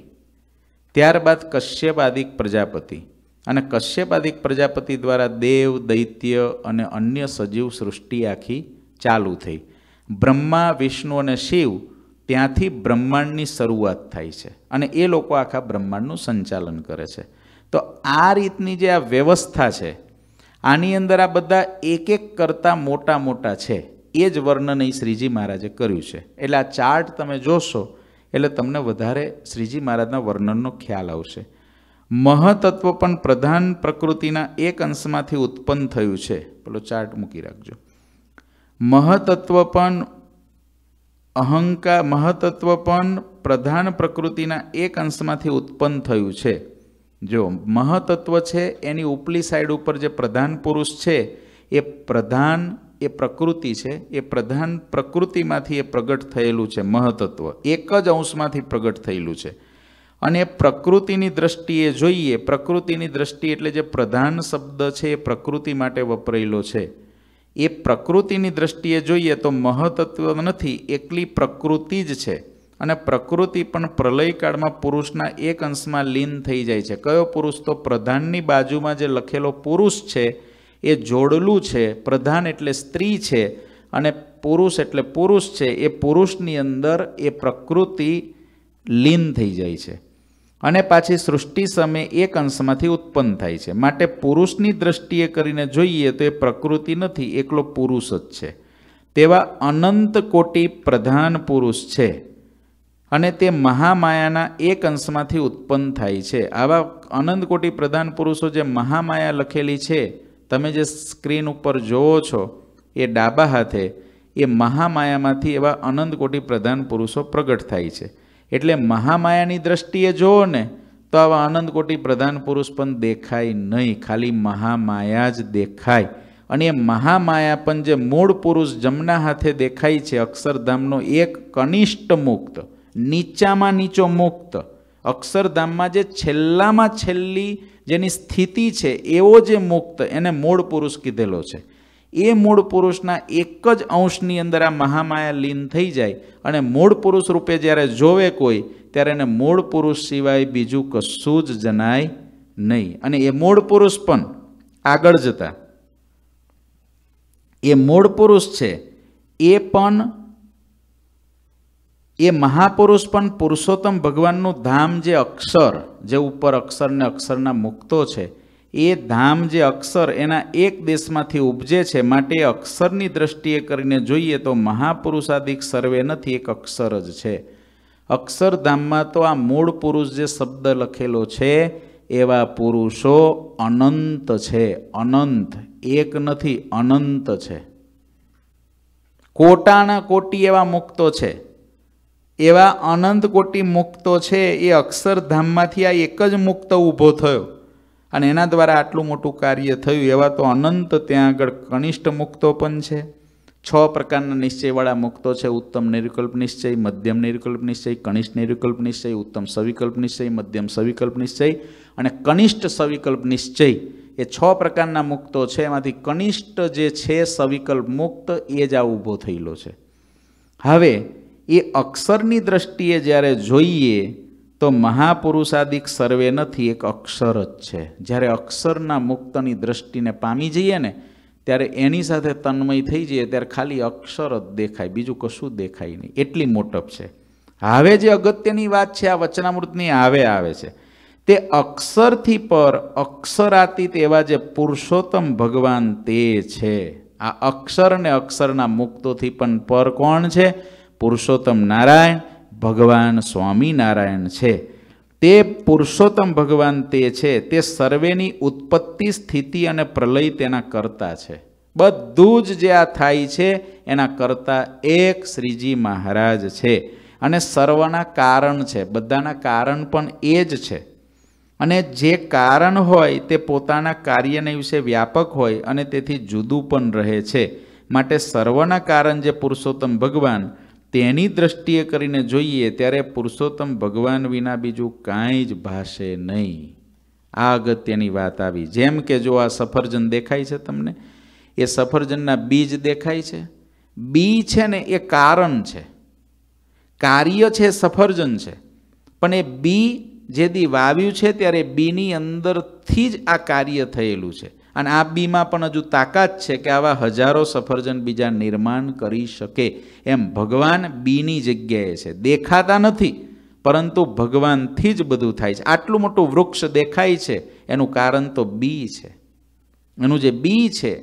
ત્યારબાદ કશ્યપાદિક પ્રજાપતિ અને કશ્યપાદિક પ્રજાપતિ દ્વારા દેવ દૈત્ય અને અન્ય સજીવ સૃષ્ટિ આખી ચાલુ થઈ બ્રહ્મા વિષ્ણુ અને શિવ ત્યાંથી બ્રહ્માંડની શરૂઆત થાય છે અને એ લોકો આખા બ્રહ્માંડનું સંચાલન કરે છે તો આ રીતની જે આ વ્યવસ્થા છે આની અંદર આ બધા એક એક કરતાં મોટા મોટા છે એ જ વર્ણન એ શ્રીજી મહારાજે કર્યું છે એટલે આ ચાર્ટ તમે જોશો એટલે તમને વધારે શ્રીજી મહારાજના વર્ણનનો ખ્યાલ આવશે મહતત્વ પણ પ્રધાન પ્રકૃતિના એક અંશમાંથી ઉત્પન્ન થયું છે પેલો ચાર્ટ મૂકી રાખજો મહતત્વ પણ અહંકાર મહતત્વ પણ પ્રધાન પ્રકૃતિના એક અંશમાંથી ઉત્પન્ન થયું છે જો મહતત્વ છે એની ઉપલી સાઈડ ઉપર જે પ્રધાન પુરુષ છે એ પ્રધાન એ પ્રકૃતિ છે એ પ્રધાન પ્રકૃતિમાંથી એ પ્રગટ થયેલું છે મહતત્વ એક જ અંશમાંથી પ્રગટ થયેલું છે અને પ્રકૃતિની દ્રષ્ટિએ જોઈએ પ્રકૃતિની દ્રષ્ટિ એટલે જે પ્રધાન શબ્દ છે એ પ્રકૃતિ માટે વપરાયેલો છે એ પ્રકૃતિની દ્રષ્ટિએ જોઈએ તો મહતત્વ નથી એકલી પ્રકૃતિ જ છે અને પ્રકૃતિ પણ પ્રલયકાળમાં પુરુષના એક અંશમાં લીન થઈ જાય છે કયો પુરુષ તો પ્રધાનની બાજુમાં જે લખેલો પુરુષ છે એ જોડલું છે પ્રધાન એટલે સ્ત્રી છે અને પુરુષ એટલે પુરુષ છે એ પુરુષની અંદર એ પ્રકૃતિ લીન થઈ જાય છે અને પાછી સૃષ્ટિ સમય એક અંશમાંથી ઉત્પન્ન થાય છે માટે પુરુષની દ્રષ્ટિએ કરીને જોઈએ તો એ પ્રકૃતિ નથી એકલો પુરુષ જ છે તેવા અનંત કોટી પ્રધાન પુરુષ છે અને તે મહામાયાના એક અંશમાંથી ઉત્પન્ન થાય છે આવા અનંત કોટી પ્રધાન પુરુષો જે મહામાયા લખેલી છે તમે જે સ્ક્રીન ઉપર જોવો છો એ ડાબા હાથે એ મહામાયામાંથી એવા અનંત કોટી પ્રધાન પુરુષો પ્રગટ થાય છે એટલે મહામાયાની દ્રષ્ટિએ જોવો ને તો આવા અનંત કોટી પ્રધાન પુરુષ પણ દેખાય નહીં ખાલી મહામાયા જ દેખાય અને એ મહામાયા પણ જે મૂળ પુરુષ જમના હાથે દેખાય છે અક્ષરધામનો એક કનિષ્ઠ મુક્ત નીચામાં નીચો મુક્ત અક્ષરધામમાં જે છેલ્લામાં છેલ્લી જેની સ્થિતિ છે એવો જે મુક્ત એને મૂળ પુરુષ કીધેલો છે એ મૂળ પુરુષના એક જ અંશની અંદર આ મહામાયા લીન થઈ જાય અને મૂળ પુરુષ રૂપે જ્યારે જોવે કોઈ ત્યારે એને મૂળ પુરુષ સિવાય બીજું કશું જ જણાય નહીં અને એ મૂળ પુરુષ પણ આગળ જતા એ મૂળ પુરુષ છે એ પણ એ મહાપુરુષ પણ પુરુષોત્તમ ભગવાનનું ધામ જે અક્ષર જે ઉપર અક્ષરને અક્ષરના મુક્તો છે એ ધામ જે અક્ષર એના એક દેશમાંથી ઉપજે છે માટે અક્ષરની દ્રષ્ટિએ કરીને જોઈએ તો મહાપુરુષાદિક સર્વે નથી એક અક્ષર જ છે અક્ષરધામમાં તો આ મૂળ પુરુષ જે શબ્દ લખેલો છે એવા પુરુષો અનંત છે અનંત એક નથી અનંત છે કોટાના કોટી એવા મુક્તો છે એવા અનંત કોટી મુક્તો છે એ અક્ષરધામમાંથી આ એક જ મુક્ત ઊભો થયો અને એના દ્વારા આટલું મોટું કાર્ય થયું એવા તો અનંત ત્યાં આગળ કનિષ્ઠ મુક્તો પણ છે છ પ્રકારના નિશ્ચયવાળા મુક્તો છે ઉત્તમ નિર્વિકલ્પ નિશ્ચય મધ્યમ નિર્વિકલ્પ નિશ્ચય કનિષ્ઠ નિર્વિકલ્પ નિશ્ચય ઉત્તમ સવિકલ્પ નિશ્ચય મધ્યમ સવિકલ્પ નિશ્ચય અને કનિષ્ઠ સવિકલ્પ નિશ્ચય એ છ પ્રકારના મુક્તો છે એમાંથી કનિષ્ઠ જે છે સવિકલ્પ મુક્ત એ જ આ ઊભો થયેલો છે હવે એ અક્ષરની દ્રષ્ટિએ જ્યારે જોઈએ તો મહાપુરુષાદિક સર્વે નથી એક અક્ષર જ છે જ્યારે અક્ષરના મુક્તની દ્રષ્ટિને પામી જઈએ ને ત્યારે એની સાથે તન્મય થઈ જઈએ ત્યારે ખાલી અક્ષર જ દેખાય બીજું કશું દેખાય નહીં એટલી મોટપ છે હવે જે અગત્યની વાત છે આ વચનામૃતની આવે આવે છે તે અક્ષરથી પર અક્ષરાતીત એવા જે પુરુષોત્તમ ભગવાન તે છે આ અક્ષર ને અક્ષરના મુક્તોથી પણ પર કોણ છે પુરુષોત્તમ નારાયણ ભગવાન સ્વામિનારાયણ છે તે પુરુષોત્તમ ભગવાન તે છે તે સર્વેની ઉત્પત્તિ સ્થિતિ અને પ્રલય તેના કરતા છે બધું જ જે આ થાય છે એના કરતા એક શ્રીજી મહારાજ છે અને સર્વના કારણ છે બધાના કારણ પણ એ જ છે અને જે કારણ હોય તે પોતાના કાર્યને વિશે વ્યાપક હોય અને તેથી જુદું પણ રહે છે માટે સર્વના કારણ જે પુરુષોત્તમ ભગવાન તેની દ્રષ્ટિએ કરીને જોઈએ ત્યારે પુરુષોત્તમ ભગવાન વિના બીજું કાંઈ જ ભાષે નહીં આ અગત્યની વાત આવી જેમ કે જો આ સફરજન દેખાય છે તમને એ સફરજનના બીજ દેખાય છે બી છે ને એ કારણ છે કાર્ય છે સફરજન છે પણ એ બી જે દી વાવ્યું છે ત્યારે બીની અંદરથી જ આ કાર્ય થયેલું છે અને આ બીમાં પણ હજુ તાકાત છે કે આવા હજારો સફરજન બીજા નિર્માણ કરી શકે એમ ભગવાન બીની જગ્યાએ છે દેખાતા નથી પરંતુ ભગવાનથી જ બધું થાય છે આટલું મોટું વૃક્ષ દેખાય છે એનું કારણ તો બી છે એનું જે બી છે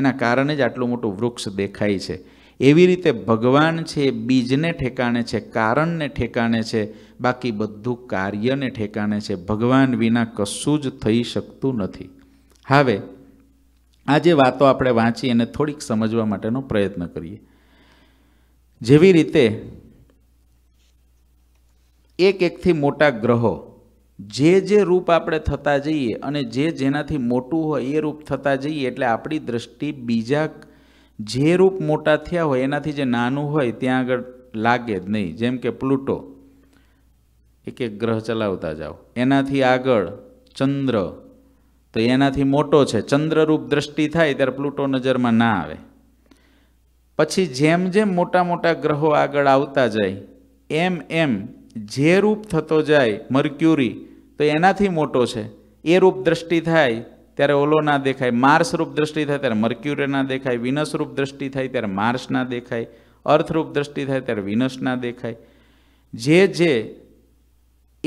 એના કારણે જ આટલું મોટું વૃક્ષ દેખાય છે એવી રીતે ભગવાન છે એ બીજને ઠેકાણે છે કારણને ઠેકાણે છે બાકી બધું કાર્યને ઠેકાણે છે ભગવાન વિના કશું જ થઈ શકતું નથી હવે આજે વાતો આપણે વાંચી એને થોડીક સમજવા માટેનો પ્રયત્ન કરીએ જેવી રીતે એક એકથી મોટા ગ્રહો જે જે રૂપ આપણે થતા જઈએ અને જે જેનાથી મોટું હોય એ રૂપ થતા જઈએ એટલે આપણી દ્રષ્ટિ બીજા જે રૂપ મોટા થયા હોય એનાથી જે નાનું હોય ત્યાં આગળ લાગે જ નહીં જેમ કે પ્લુટો એક એક ગ્રહ ચલાવતા જાઓ એનાથી આગળ ચંદ્ર તો એનાથી મોટો છે ચંદ્રરૂપ દ્રષ્ટિ થાય ત્યારે પ્લુટો નજરમાં ના આવે પછી જેમ જેમ મોટા મોટા ગ્રહો આગળ આવતા જાય એમ એમ જે રૂપ થતો જાય મર્ક્યુરી તો એનાથી મોટો છે એ રૂપ દ્રષ્ટિ થાય ત્યારે ઓલો ના દેખાય માર્સ રૂપ દ્રષ્ટિ થાય ત્યારે મર્ક્યુરી ના દેખાય વિનસ રૂપ દ્રષ્ટિ થાય ત્યારે માર્સ ના દેખાય અર્થરૂપ દ્રષ્ટિ થાય ત્યારે વિનસ ના દેખાય જે જે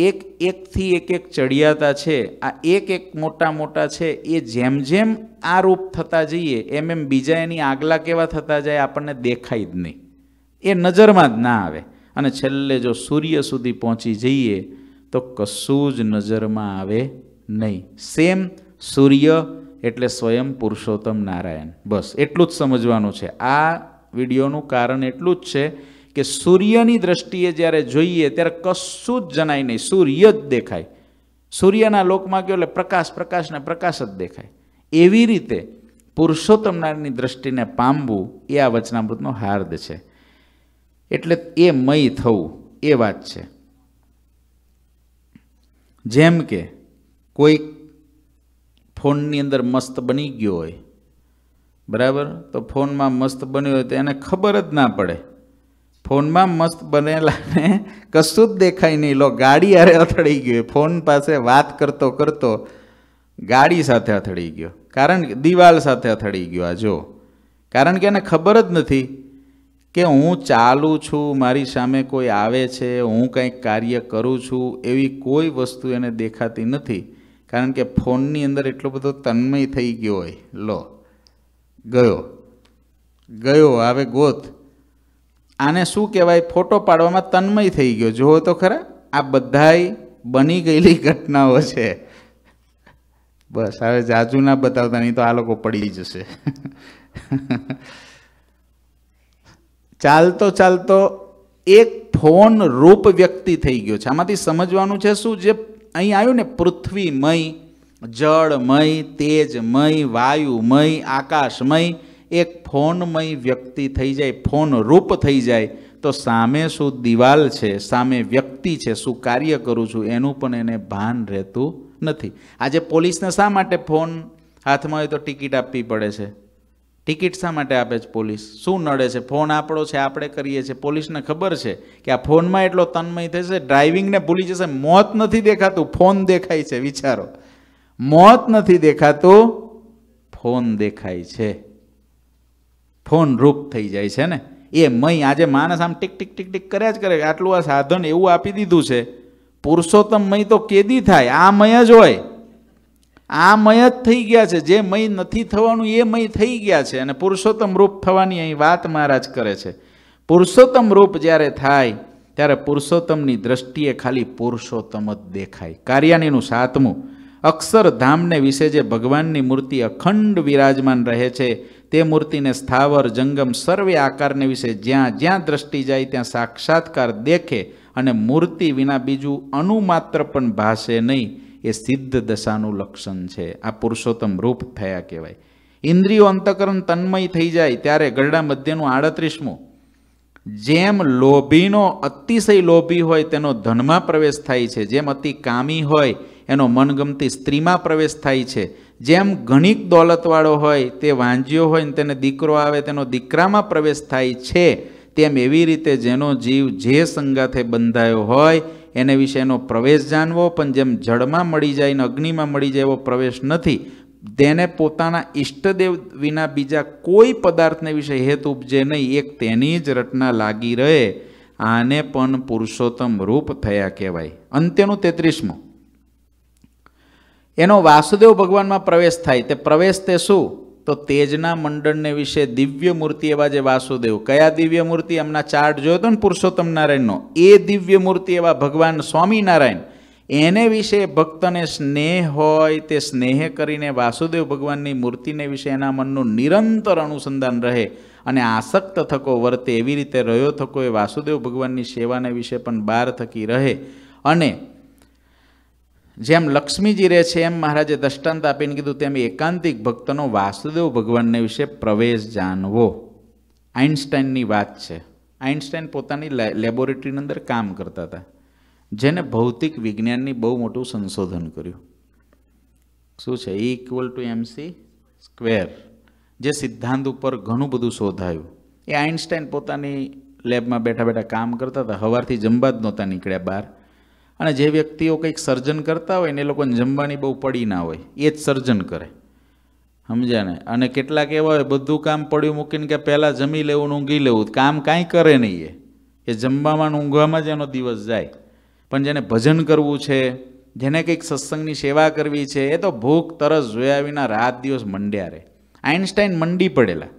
એક એકથી એક એક ચડિયાતા છે આ એક એક મોટા મોટા છે એ જેમ જેમ આ રૂપ થતા જઈએ એમ એમ બીજા એની આગલા કેવા થતા જાય આપણને દેખાય જ નહીં એ નજરમાં જ ના આવે અને છેલ્લે જો સૂર્ય સુધી પહોંચી જઈએ તો કશું જ નજરમાં આવે નહીં સેમ સૂર્ય એટલે સ્વયં પુરુષોત્તમ નારાયણ બસ એટલું જ સમજવાનું છે આ વિડીયોનું કારણ એટલું જ છે કે સૂર્યની દ્રષ્ટિએ જ્યારે જોઈએ ત્યારે કશું જ જણાય નહીં સૂર્ય જ દેખાય સૂર્યના લોકમાં ગયો એટલે પ્રકાશ પ્રકાશને પ્રકાશ જ દેખાય એવી રીતે પુરુષોત્તમનાની દૃષ્ટિને પામવું એ આ વચનામૃતનો હાર્દ છે એટલે એ મય થવું એ વાત છે જેમ કે કોઈ ફોનની અંદર મસ્ત બની ગયો હોય બરાબર તો ફોનમાં મસ્ત બન્યો હોય તો એને ખબર જ ના પડે ફોનમાં મસ્ત બનેલા ને કશું જ દેખાય નહીં લો ગાડી અરે અથડાઈ ગયો ફોન પાસે વાત કરતો કરતો ગાડી સાથે અથડાઈ ગયો કારણ કે દિવાલ સાથે અથડાઈ ગયો આ જો કારણ કે એને ખબર જ નથી કે હું ચાલું છું મારી સામે કોઈ આવે છે હું કંઈક કાર્ય કરું છું એવી કોઈ વસ્તુ એને દેખાતી નથી કારણ કે ફોનની અંદર એટલો બધો તન્મય થઈ ગયો હોય લો ગયો ગયો આવે ગોથ આને શું કહેવાય ફોટો પાડવામાં તન્મય થઈ ગયો જુઓ તો ખરા આ બધાય બની ગયેલી ઘટનાઓ છે બસ હવે જાજુ ના બતાવતા નહીં તો આ લોકો પડી જશે ચાલતો ચાલતો એક ફોન રૂપ વ્યક્તિ થઈ ગયો છે આમાંથી સમજવાનું છે શું જે અહીં આવ્યું ને પૃથ્વીમય જળમય તેજમય વાયુમય આકાશમય એક ફોનમય વ્યક્તિ થઈ જાય ફોન રૂપ થઈ જાય તો સામે શું દિવાલ છે સામે વ્યક્તિ છે શું કાર્ય કરું છું એનું પણ એને ભાન રહેતું નથી આજે પોલીસને શા માટે ફોન હાથમાં હોય તો ટિકિટ આપવી પડે છે ટિકિટ શા માટે આપે છે પોલીસ શું નડે છે ફોન આપણો છે આપણે કરીએ છીએ પોલીસને ખબર છે કે આ ફોનમાં એટલો તન્મય થશે ડ્રાઇવિંગને ભૂલી જશે મોત નથી દેખાતું ફોન દેખાય છે વિચારો મોત નથી દેખાતું ફોન દેખાય છે ફોન રૂપ થઈ જાય છે ને એ મય આજે માણસ આમ ટીક ટીક ટીક ટીક કર્યા જ કરે આટલું આ સાધન એવું આપી દીધું છે પુરુષોત્તમ મય તો કેદી થાય આ મય જ હોય આ મય જ થઈ ગયા છે જે મય નથી થવાનું એ મય થઈ ગયા છે અને પુરુષોત્તમ રૂપ થવાની અહીં વાત મહારાજ કરે છે પુરુષોત્તમ રૂપ જ્યારે થાય ત્યારે પુરુષોત્તમની દ્રષ્ટિએ ખાલી પુરુષોત્તમ જ દેખાય કાર્યાનીનું સાતમું અક્ષરધામને વિશે જે ભગવાનની મૂર્તિ અખંડ વિરાજમાન રહે છે તે મૂર્તિને સ્થાવર જંગમ સર્વે આકારને વિશે જ્યાં જ્યાં દ્રષ્ટિ જાય ત્યાં સાક્ષાત્કાર દેખે અને મૂર્તિ વિના બીજું અનુમાત્ર પણ ભાષે નહીં એ સિદ્ધ દશાનું લક્ષણ છે આ પુરુષોત્તમ રૂપ થયા કહેવાય ઇન્દ્રિયો અંતકરણ તન્મય થઈ જાય ત્યારે ગરડા મધ્યનું આડત્રીસમું જેમ લોભીનો અતિશય લોભી હોય તેનો ધનમાં પ્રવેશ થાય છે જેમ અતિ કામી હોય એનો મનગમતી સ્ત્રીમાં પ્રવેશ થાય છે જેમ ઘણીક દોલતવાળો હોય તે વાંજ્યો હોય ને તેને દીકરો આવે તેનો દીકરામાં પ્રવેશ થાય છે તેમ એવી રીતે જેનો જીવ જે સંગાથે બંધાયો હોય એને વિશે એનો પ્રવેશ જાણવો પણ જેમ જળમાં મળી જાય ને અગ્નિમાં મળી જાય એવો પ્રવેશ નથી તેને પોતાના ઈષ્ટદેવ વિના બીજા કોઈ પદાર્થને વિશે હેતુ ઉપજે નહીં એક તેની જ રટના લાગી રહે આને પણ પુરુષોત્તમ રૂપ થયા કહેવાય અંત્યનું તેત્રીસમું એનો વાસુદેવ ભગવાનમાં પ્રવેશ થાય તે પ્રવેશ તે શું તો તેજના મંડળને વિશે દિવ્ય મૂર્તિ એવા જે વાસુદેવ કયા દિવ્ય મૂર્તિ એમના ચાર્ટ જોયો હતો ને પુરુષોત્તમ નારાયણનો એ દિવ્ય મૂર્તિ એવા ભગવાન સ્વામિનારાયણ એને વિશે ભક્તને સ્નેહ હોય તે સ્નેહ કરીને વાસુદેવ ભગવાનની મૂર્તિને વિશે એના મનનું નિરંતર અનુસંધાન રહે અને આસક્ત થકો વર્તે એવી રીતે રહ્યો થકો એ વાસુદેવ ભગવાનની સેવાને વિશે પણ બાર થકી રહે અને જેમ લક્ષ્મીજી રહે છે એમ મહારાજે દ્રષ્ટાંત આપીને કીધું તેમ એકાંતિક ભક્તનો વાસુદેવ ભગવાનને વિશે પ્રવેશ જાણવો આઇન્સ્ટાઈનની વાત છે આઇન્સ્ટાઈન પોતાની લેબોરેટરીની અંદર કામ કરતા હતા જેને ભૌતિક વિજ્ઞાનની બહુ મોટું સંશોધન કર્યું શું છે E equal to M C square જે સિદ્ધાંત ઉપર ઘણું બધું શોધાયું એ આઇન્સ્ટાઈન પોતાની લેબમાં બેઠા બેઠા કામ કરતા હતા સવારથી જમવા જ નહોતા નીકળ્યા બહાર અને જે વ્યક્તિઓ કંઈક સર્જન કરતા હોય ને એ લોકોને જમવાની બહુ પડી ના હોય એ જ સર્જન કરે સમજ્યા ને અને કેટલાક એવા હોય બધું કામ પડ્યું મૂકીને કે પહેલાં જમી લેવું ઊંઘી લેવું કામ કાંઈ કરે નહીં એ એ જમવામાં ઊંઘવામાં જ એનો દિવસ જાય પણ જેને ભજન કરવું છે જેને કંઈક સત્સંગની સેવા કરવી છે એ તો ભૂખ તરસ જોયા વિના રાત દિવસ મંડ્યા રહે આઇન્સ્ટાઈન મંડી પડેલા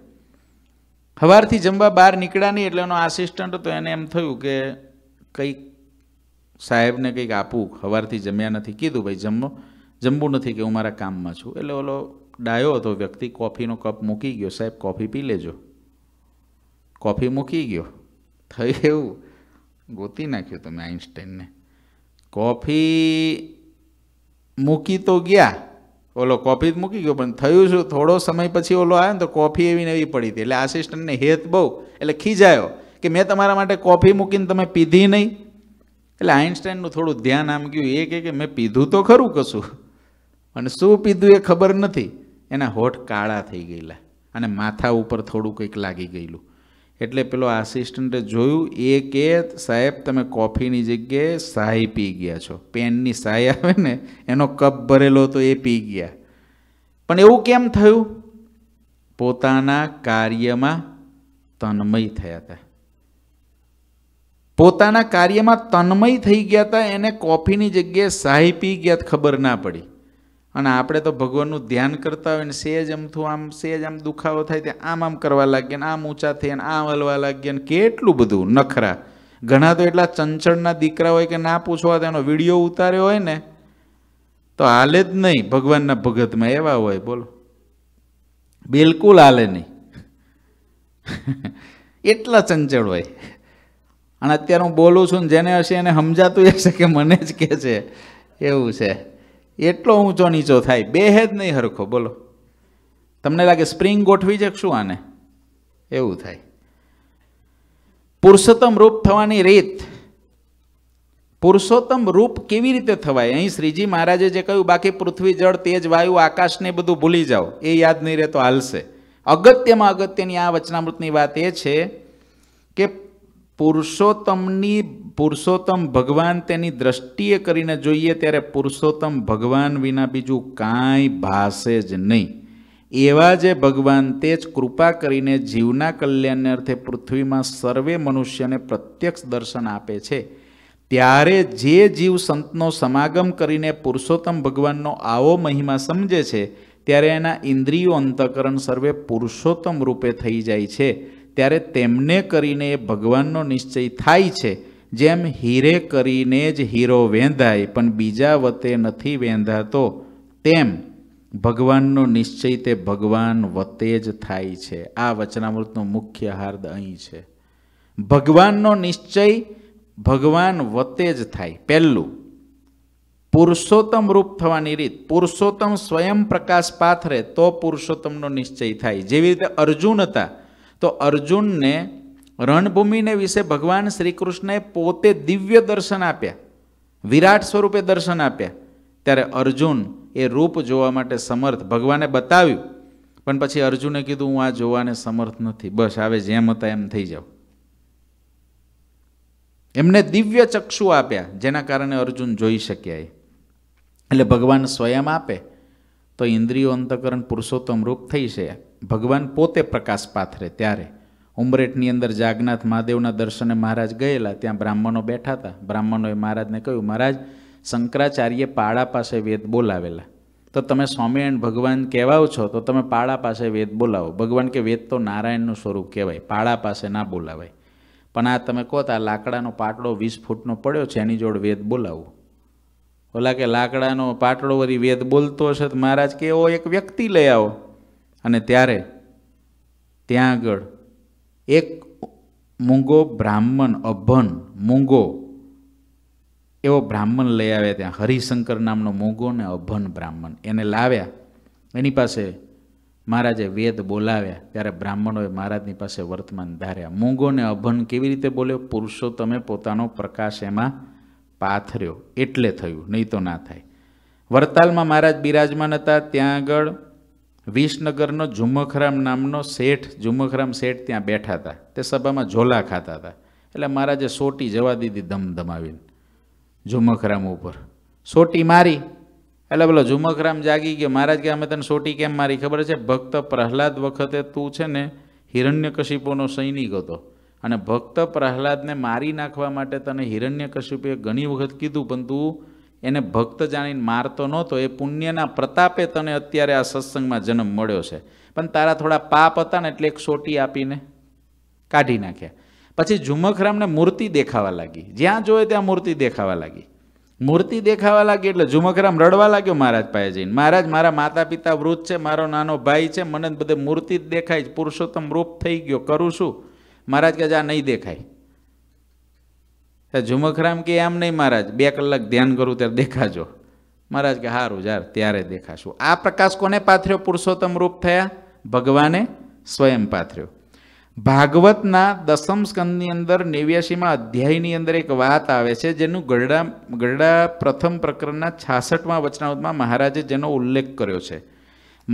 સવારથી જમવા બહાર નીકળ્યા નહીં એટલે એનો આસિસ્ટન્ટ હતો એને એમ થયું કે કંઈક સાહેબને કંઈક આપું સવારથી જમ્યા નથી કીધું ભાઈ જમો જમવું નથી કે હું મારા કામમાં છું એટલે ઓલો ડાયો હતો વ્યક્તિ કોફીનો કપ મૂકી ગયો સાહેબ કોફી પી લેજો કોફી મૂકી ગયો થઈ એવું ગોતી નાખ્યું તમે આઈન્સ્ટાઈનને કોફી મૂકી તો ગયા ઓલો કોફી જ મૂકી ગયો પણ થયું શું થોડો સમય પછી ઓલો આવ્યો ને તો કોફી એવી નવી પડી હતી એટલે આસિસ્ટન્ટને હેત બહુ એટલે ખીજાયો કે મેં તમારા માટે કોફી મૂકીને તમે પીધી નહીં એટલે આઇન્સ્ટાઈનનું થોડું ધ્યાન આમ ગયું એ કહે કે મેં પીધું તો ખરું કશું અને શું પીધું એ ખબર નથી એના હોઠ કાળા થઈ ગયેલા અને માથા ઉપર થોડું કંઈક લાગી ગયેલું એટલે પેલો આસિસ્ટન્ટે જોયું એ કે સાહેબ તમે કોફીની જગ્યાએ સાય પી ગયા છો પેનની સાય આવે ને એનો કપ ભરેલો તો એ પી ગયા પણ એવું કેમ થયું પોતાના કાર્યમાં તન્મય થયા હતા પોતાના કાર્યમાં તન્મય થઈ ગયા હતા એને કોફીની જગ્યાએ શાહી પી ગયા ખબર ના પડી અને આપણે તો ભગવાનનું ધ્યાન કરતા હોય ને સેજ અમથું આમ સેજ આમ દુખાવો થાય ત્યાં આમ આમ કરવા લાગ્યા ને આમ ઊંચા થયા ને આમ હલવા લાગ્યા ને કેટલું બધું નખરા ઘણા તો એટલા ચંચળના દીકરા હોય કે ના પૂછવા તેનો વિડીયો ઉતાર્યો હોય ને તો હાલે જ નહીં ભગવાનના ભગતમાં એવા હોય બોલો બિલકુલ હાલે નહીં એટલા ચંચળ હોય અને અત્યારે હું બોલું છું ને જેને હશે એને સમજાતું હશે કે મને જ કહે છે એવું છે એટલો ઊંચો નીચો થાય બે નહીં હરખો બોલો તમને લાગે સ્પ્રિંગ ગોઠવી છે શું આને એવું થાય પુરુષોત્તમ રૂપ થવાની રીત પુરુષોત્તમ રૂપ કેવી રીતે થવાય અહીં શ્રીજી મહારાજે જે કહ્યું બાકી પૃથ્વી જળ તેજ વાયુ આકાશને બધું ભૂલી જાઓ એ યાદ નહીં રહે તો હાલશે અગત્યમાં અગત્યની આ વચનામૃતની વાત એ છે કે પુરુષોત્તમની પુરુષોત્તમ ભગવાન તેની દ્રષ્ટિએ કરીને જોઈએ ત્યારે પુરુષોત્તમ ભગવાન વિના બીજું કાંઈ ભાષે જ નહીં એવા જે ભગવાન તે જ કૃપા કરીને જીવના કલ્યાણને અર્થે પૃથ્વીમાં સર્વે મનુષ્યને પ્રત્યક્ષ દર્શન આપે છે ત્યારે જે જીવ સંતનો સમાગમ કરીને પુરુષોત્તમ ભગવાનનો આવો મહિમા સમજે છે ત્યારે એના ઇન્દ્રિયો અંતકરણ સર્વે પુરુષોત્તમ રૂપે થઈ જાય છે ત્યારે તેમને કરીને ભગવાનનો નિશ્ચય થાય છે જેમ હીરે કરીને જ હીરો વેંધાય પણ બીજા વતે નથી વેંધાતો તેમ ભગવાનનો નિશ્ચય તે ભગવાન વતે જ થાય છે આ વચનામૃતનો મુખ્ય હાર્દ અહીં છે ભગવાનનો નિશ્ચય ભગવાન વતે જ થાય પહેલું પુરુષોત્તમ રૂપ થવાની રીત પુરુષોત્તમ સ્વયં પ્રકાશ પાથરે તો પુરુષોત્તમનો નિશ્ચય થાય જેવી રીતે અર્જુન હતા તો અર્જુનને રણભૂમિને વિશે ભગવાન શ્રી કૃષ્ણએ પોતે દિવ્ય દર્શન આપ્યા વિરાટ સ્વરૂપે દર્શન આપ્યા ત્યારે અર્જુન એ રૂપ જોવા માટે સમર્થ ભગવાને બતાવ્યું પણ પછી અર્જુને કીધું હું આ જોવાને સમર્થ નથી બસ આવે જેમ હતા એમ થઈ જાઓ એમને દિવ્ય ચક્ષુ આપ્યા જેના કારણે અર્જુન જોઈ શક્યા એટલે ભગવાન સ્વયં આપે તો ઇન્દ્રિયો અંતકરણ પુરુષોત્તમ રૂપ થઈ છે ભગવાન પોતે પ્રકાશ પાથરે ત્યારે ઉમરેટની અંદર જાગનાથ મહાદેવના દર્શને મહારાજ ગયેલા ત્યાં બ્રાહ્મણો બેઠા હતા બ્રાહ્મણોએ મહારાજને કહ્યું મહારાજ શંકરાચાર્યે પાળા પાસે વેદ બોલાવેલા તો તમે સ્વામિનારાયણ ભગવાન કહેવાઓ છો તો તમે પાળા પાસે વેદ બોલાવો ભગવાન કે વેદ તો નારાયણનું સ્વરૂપ કહેવાય પાળા પાસે ના બોલાવાય પણ આ તમે કહો આ લાકડાનો પાટડો વીસ ફૂટનો પડ્યો છે એની જોડે વેદ બોલાવો ઓલા કે લાકડાનો પાટડો વળી વેદ બોલતો હશે તો મહારાજ કે એવો એક વ્યક્તિ લઈ આવો અને ત્યારે ત્યાં આગળ એક મૂંગો બ્રાહ્મણ અભન મૂંગો એવો બ્રાહ્મણ લઈ આવ્યા ત્યાં હરિશંકર નામનો મૂંગો ને અભન બ્રાહ્મણ એને લાવ્યા એની પાસે મહારાજે વેદ બોલાવ્યા ત્યારે બ્રાહ્મણોએ મહારાજની પાસે વર્તમાન ધાર્યા મૂંગો ને અભન કેવી રીતે બોલ્યો પુરુષો તમે પોતાનો પ્રકાશ એમાં પાથર્યો એટલે થયું નહીં તો ના થાય વરતાલમાં મહારાજ બિરાજમાન હતા ત્યાં આગળ વિસનગરનો ઝુમ્મખરામ નામનો શેઠ ઝુમ્મખરામ શેઠ ત્યાં બેઠા હતા તે સભામાં ઝોલા ખાતા હતા એટલે મહારાજે સોટી જવા દીધી ધમધમાવીને ઝુમ્મખરામ ઉપર સોટી મારી એટલે બોલો જુમખરામ જાગી ગયો મહારાજ કે અમે તને સોટી કેમ મારી ખબર છે ભક્ત પ્રહલાદ વખતે તું છે ને હિરણ્યકશિપોનો સૈનિક હતો અને ભક્ત પ્રહલાદને મારી નાખવા માટે તને હિરણ્યકશિપુએ ઘણી વખત કીધું પણ તું એને ભક્ત જાણીને મારતો નહોતો એ પુણ્યના પ્રતાપે તને અત્યારે આ સત્સંગમાં જન્મ મળ્યો છે પણ તારા થોડા પાપ હતા ને એટલે એક સોટી આપીને કાઢી નાખ્યા પછી ઝુમખરામને મૂર્તિ દેખાવા લાગી જ્યાં જોયે ત્યાં મૂર્તિ દેખાવા લાગી મૂર્તિ દેખાવા લાગી એટલે ઝુમખરામ રડવા લાગ્યો મહારાજ પાસે જઈને મહારાજ મારા માતા પિતા વૃદ્ધ છે મારો નાનો ભાઈ છે મને બધે મૂર્તિ જ દેખાય પુરુષોત્તમ રૂપ થઈ ગયો કરું છું મહારાજ કહે આ નહીં દેખાય ઝુમખરામ કે એમ નહીં મહારાજ બે કલાક ધ્યાન કરું ત્યારે દેખાજો મહારાજ કે હારું જાર ત્યારે દેખાશું આ પ્રકાશ કોને પાથર્યો પુરુષોત્તમ રૂપ થયા ભગવાને સ્વયં પાથર્યો ભાગવતના દસમ સ્કંદની અંદર નેવ્યાસીમાં અધ્યાયની અંદર એક વાત આવે છે જેનું ગરડા ગરડા પ્રથમ પ્રકરણના છાસઠમાં વચનામૃતમાં મહારાજે જેનો ઉલ્લેખ કર્યો છે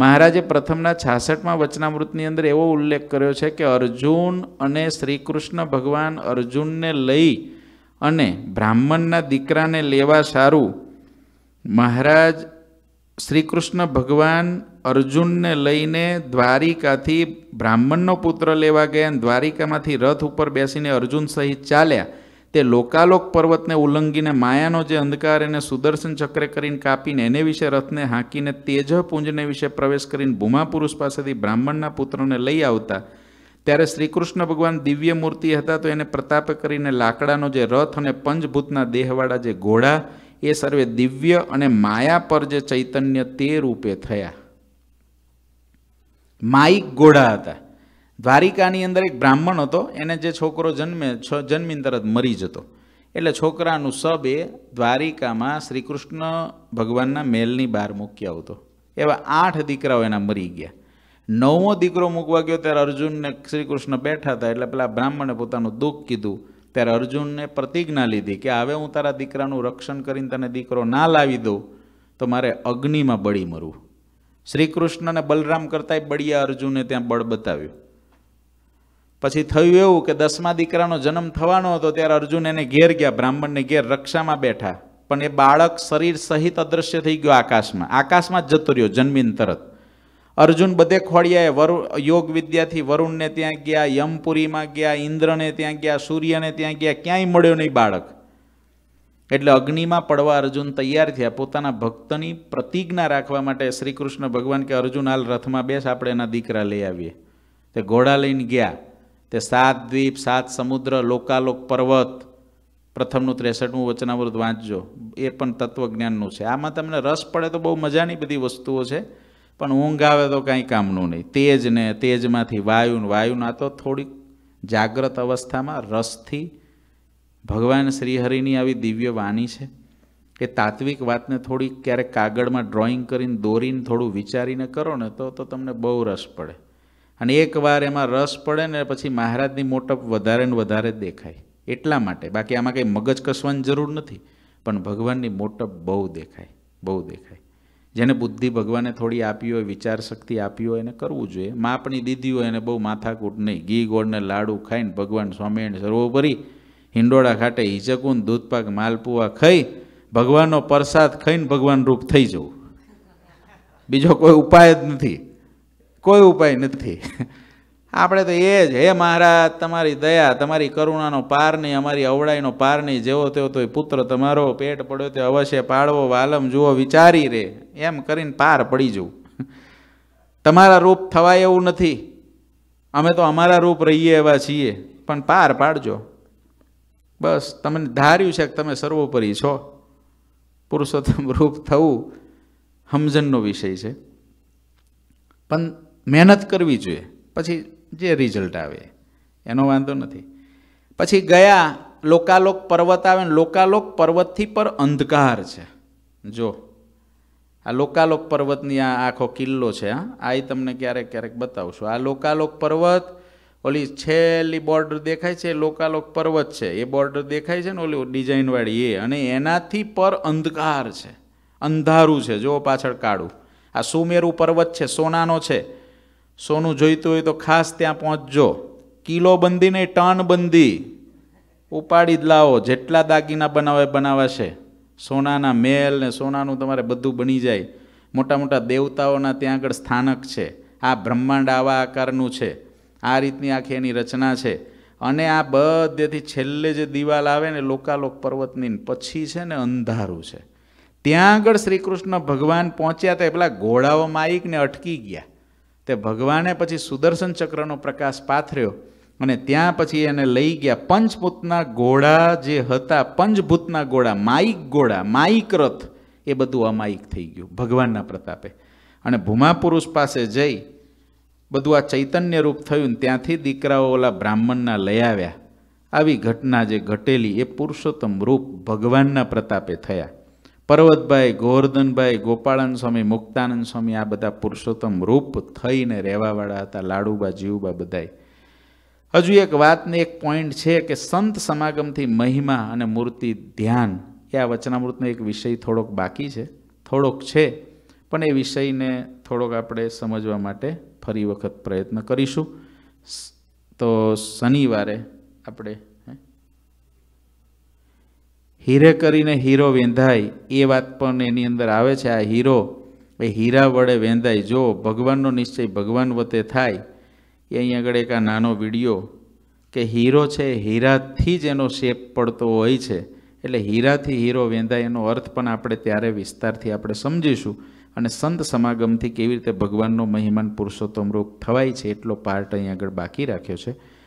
મહારાજે પ્રથમના છાસઠમાં વચનામૃતની અંદર એવો ઉલ્લેખ કર્યો છે કે અર્જુન અને શ્રીકૃષ્ણ ભગવાન અર્જુનને લઈ અને બ્રાહ્મણના દીકરાને લેવા સારું મહારાજ શ્રી કૃષ્ણ ભગવાન અર્જુનને લઈને દ્વારિકાથી બ્રાહ્મણનો પુત્ર લેવા ગયા દ્વારિકામાંથી રથ ઉપર બેસીને અર્જુન સહિત ચાલ્યા તે લોકાલોક પર્વતને ઉલ્લંઘીને માયાનો જે અંધકાર એને સુદર્શન ચક્ર કરીને કાપીને એને વિશે રથને હાંકીને તેજપુંજને વિશે પ્રવેશ કરીને ભૂમા પુરુષ પાસેથી બ્રાહ્મણના પુત્રને લઈ આવતા ત્યારે શ્રીકૃષ્ણ ભગવાન દિવ્ય મૂર્તિ હતા તો એને પ્રતાપ કરીને લાકડાનો જે રથ અને પંચભૂતના દેહવાળા જે ઘોડા એ સર્વે દિવ્ય અને માયા પર જે ચૈતન્ય તે રૂપે થયા માઈક ઘોડા હતા દ્વારિકાની અંદર એક બ્રાહ્મણ હતો એને જે છોકરો જન્મે છ જન્મીને તરત મરી જતો એટલે છોકરાનું સબ એ દ્વારિકામાં શ્રીકૃષ્ણ ભગવાનના મેલની બહાર મૂકી આવતો એવા આઠ દીકરાઓ એના મરી ગયા નવમો દીકરો મૂકવા ગયો ત્યારે અર્જુનને શ્રી કૃષ્ણ બેઠા હતા એટલે પેલા બ્રાહ્મણે પોતાનું દુઃખ કીધું ત્યારે અર્જુનને પ્રતિજ્ઞા લીધી કે હવે હું તારા દીકરાનું રક્ષણ કરીને તને દીકરો ના લાવી દઉં તો મારે અગ્નિમાં બળી મરવું શ્રી કૃષ્ણને બલરામ કરતાંય બળિયા અર્જુને ત્યાં બળ બતાવ્યું પછી થયું એવું કે દસમા દીકરાનો જન્મ થવાનો હતો ત્યારે અર્જુન એને ઘેર ગયા બ્રાહ્મણને ઘેર રક્ષામાં બેઠા પણ એ બાળક શરીર સહિત અદૃશ્ય થઈ ગયો આકાશમાં આકાશમાં જ જતો રહ્યો જન્મીન તરત અર્જુન બધે ખોળિયાએ વરુ યોગ વિદ્યાથી વરુણને ત્યાં ગયા યમપુરીમાં ગયા ઇન્દ્રને ત્યાં ગયા સૂર્યને ત્યાં ગયા ક્યાંય મળ્યો નહીં બાળક એટલે અગ્નિમાં પડવા અર્જુન તૈયાર થયા પોતાના ભક્તની પ્રતિજ્ઞા રાખવા માટે શ્રી કૃષ્ણ ભગવાન કે અર્જુન હાલ રથમાં બેસ આપણે એના દીકરા લઈ આવીએ તે ઘોડા લઈને ગયા તે સાત દ્વીપ સાત સમુદ્ર લોકાલોક પર્વત પ્રથમનું ત્રેસઠમું વચનાવૃત વાંચજો એ પણ તત્વજ્ઞાનનું છે આમાં તમને રસ પડે તો બહુ મજાની બધી વસ્તુઓ છે પણ ઊંઘ આવે તો કાંઈ કામનું નહીં તેજને તેજમાંથી વાયુને વાયુના તો થોડીક જાગ્રત અવસ્થામાં રસથી ભગવાન શ્રીહરિની આવી દિવ્ય વાણી છે કે તાત્વિક વાતને થોડીક ક્યારેક કાગળમાં ડ્રોઈંગ કરીને દોરીને થોડું વિચારીને કરો ને તો તો તમને બહુ રસ પડે અને એકવાર એમાં રસ પડે ને પછી મહારાજની મોટપ વધારે ને વધારે દેખાય એટલા માટે બાકી આમાં કંઈ મગજ કસવાની જરૂર નથી પણ ભગવાનની મોટપ બહુ દેખાય બહુ દેખાય જેને બુદ્ધિ ભગવાને થોડી આપી હોય વિચાર શક્તિ આપી હોય એને કરવું જોઈએ માપની દીધી હોય એને બહુ માથાકૂટ નહીં ઘી ગોળને લાડુ ખાઈને ભગવાન સ્વામિનારાયણ સર્વોપરી હિંડોળા ખાટે હિચકુન દૂધપાક માલપુઆ ખાઈ ભગવાનનો પ્રસાદ ખાઈને ભગવાન રૂપ થઈ જવું બીજો કોઈ ઉપાય જ નથી કોઈ ઉપાય નથી આપણે તો એ જ હે મહારાજ તમારી દયા તમારી કરુણાનો પાર નહીં અમારી અવળાઈનો પાર નહીં જેવો તેવો તો એ પુત્ર તમારો પેટ પડ્યો તે અવશ્ય પાડવો વાલમ જુઓ વિચારી રે એમ કરીને પાર પડી જવું તમારા રૂપ થવાય એવું નથી અમે તો અમારા રૂપ રહીએ એવા છીએ પણ પાર પાડજો બસ તમને ધાર્યું છે કે તમે સર્વોપરી છો પુરુષોત્તમ રૂપ થવું સમજણનો વિષય છે પણ મહેનત કરવી જોઈએ પછી જે રિઝલ્ટ આવે એનો વાંધો નથી પછી ગયા લોકાલોક પર્વત આવે ને લોકાલોક પર્વતથી પર અંધકાર છે જો આ લોકાલોક પર્વતની આ આખો કિલ્લો છે હા આ તમને ક્યારેક ક્યારેક બતાવશું આ લોકાલોક પર્વત ઓલી છેલ્લી બોર્ડર દેખાય છે લોકાલોક પર્વત છે એ બોર્ડર દેખાય છે ને ઓલી ડિઝાઇનવાળી એ અને એનાથી પર અંધકાર છે અંધારું છે જો પાછળ કાળું આ સુમેરુ પર્વત છે સોનાનો છે સોનું જોઈતું હોય તો ખાસ ત્યાં પહોંચજો કિલો બંધી નહીં ટન બંધી ઉપાડી જ લાવો જેટલા દાગીના બનાવે બનાવાશે સોનાના મેલ ને સોનાનું તમારે બધું બની જાય મોટા મોટા દેવતાઓના ત્યાં આગળ સ્થાનક છે આ બ્રહ્માંડ આવા આકારનું છે આ રીતની આખી એની રચના છે અને આ બધેથી છેલ્લે જે દિવાલ આવે ને લોકાલોક પર્વતની પછી છે ને અંધારું છે ત્યાં આગળ શ્રીકૃષ્ણ ભગવાન પહોંચ્યા તો એ પેલા ઘોડાઓમાં ને અટકી ગયા તે ભગવાને પછી સુદર્શન ચક્રનો પ્રકાશ પાથર્યો અને ત્યાં પછી એને લઈ ગયા પંચભૂતના ગોળા જે હતા પંચભૂતના ગોળા માઈક ગોળા માઇક રથ એ બધું અમાયિક થઈ ગયું ભગવાનના પ્રતાપે અને ભૂમાપુરુષ પાસે જઈ બધું આ ચૈતન્ય રૂપ થયું ને ત્યાંથી દીકરાઓ ઓલા બ્રાહ્મણના લઈ આવ્યા આવી ઘટના જે ઘટેલી એ પુરુષોત્તમ રૂપ ભગવાનના પ્રતાપે થયા પર્વતભાઈ ગોવર્ધનભાઈ ગોપાળન સ્વામી મુક્તાનંદ સ્વામી આ બધા પુરુષોત્તમ રૂપ થઈને રહેવાવાળા હતા લાડુબા જીવબા બધાએ હજુ એક વાતને એક પોઈન્ટ છે કે સંત સમાગમથી મહિમા અને મૂર્તિ ધ્યાન એ આ વચનામૃતનો એક વિષય થોડોક બાકી છે થોડોક છે પણ એ વિષયને થોડોક આપણે સમજવા માટે ફરી વખત પ્રયત્ન કરીશું તો શનિવારે આપણે હીરે કરીને હીરો વેંધાય એ વાત પણ એની અંદર આવે છે આ હીરો એ હીરા વડે વેંધાય જો ભગવાનનો નિશ્ચય ભગવાન વતે થાય એ અહીં આગળ એક આ નાનો વિડીયો કે હીરો છે હીરાથી જ એનો શેપ પડતો હોય છે એટલે હીરાથી હીરો વેંધાય એનો અર્થ પણ આપણે ત્યારે વિસ્તારથી આપણે સમજીશું અને સંત સમાગમથી કેવી રીતે ભગવાનનો મહિમાન પુરુષોત્તમ રૂપ થવાય છે એટલો પાર્ટ અહીં આગળ બાકી રાખ્યો છે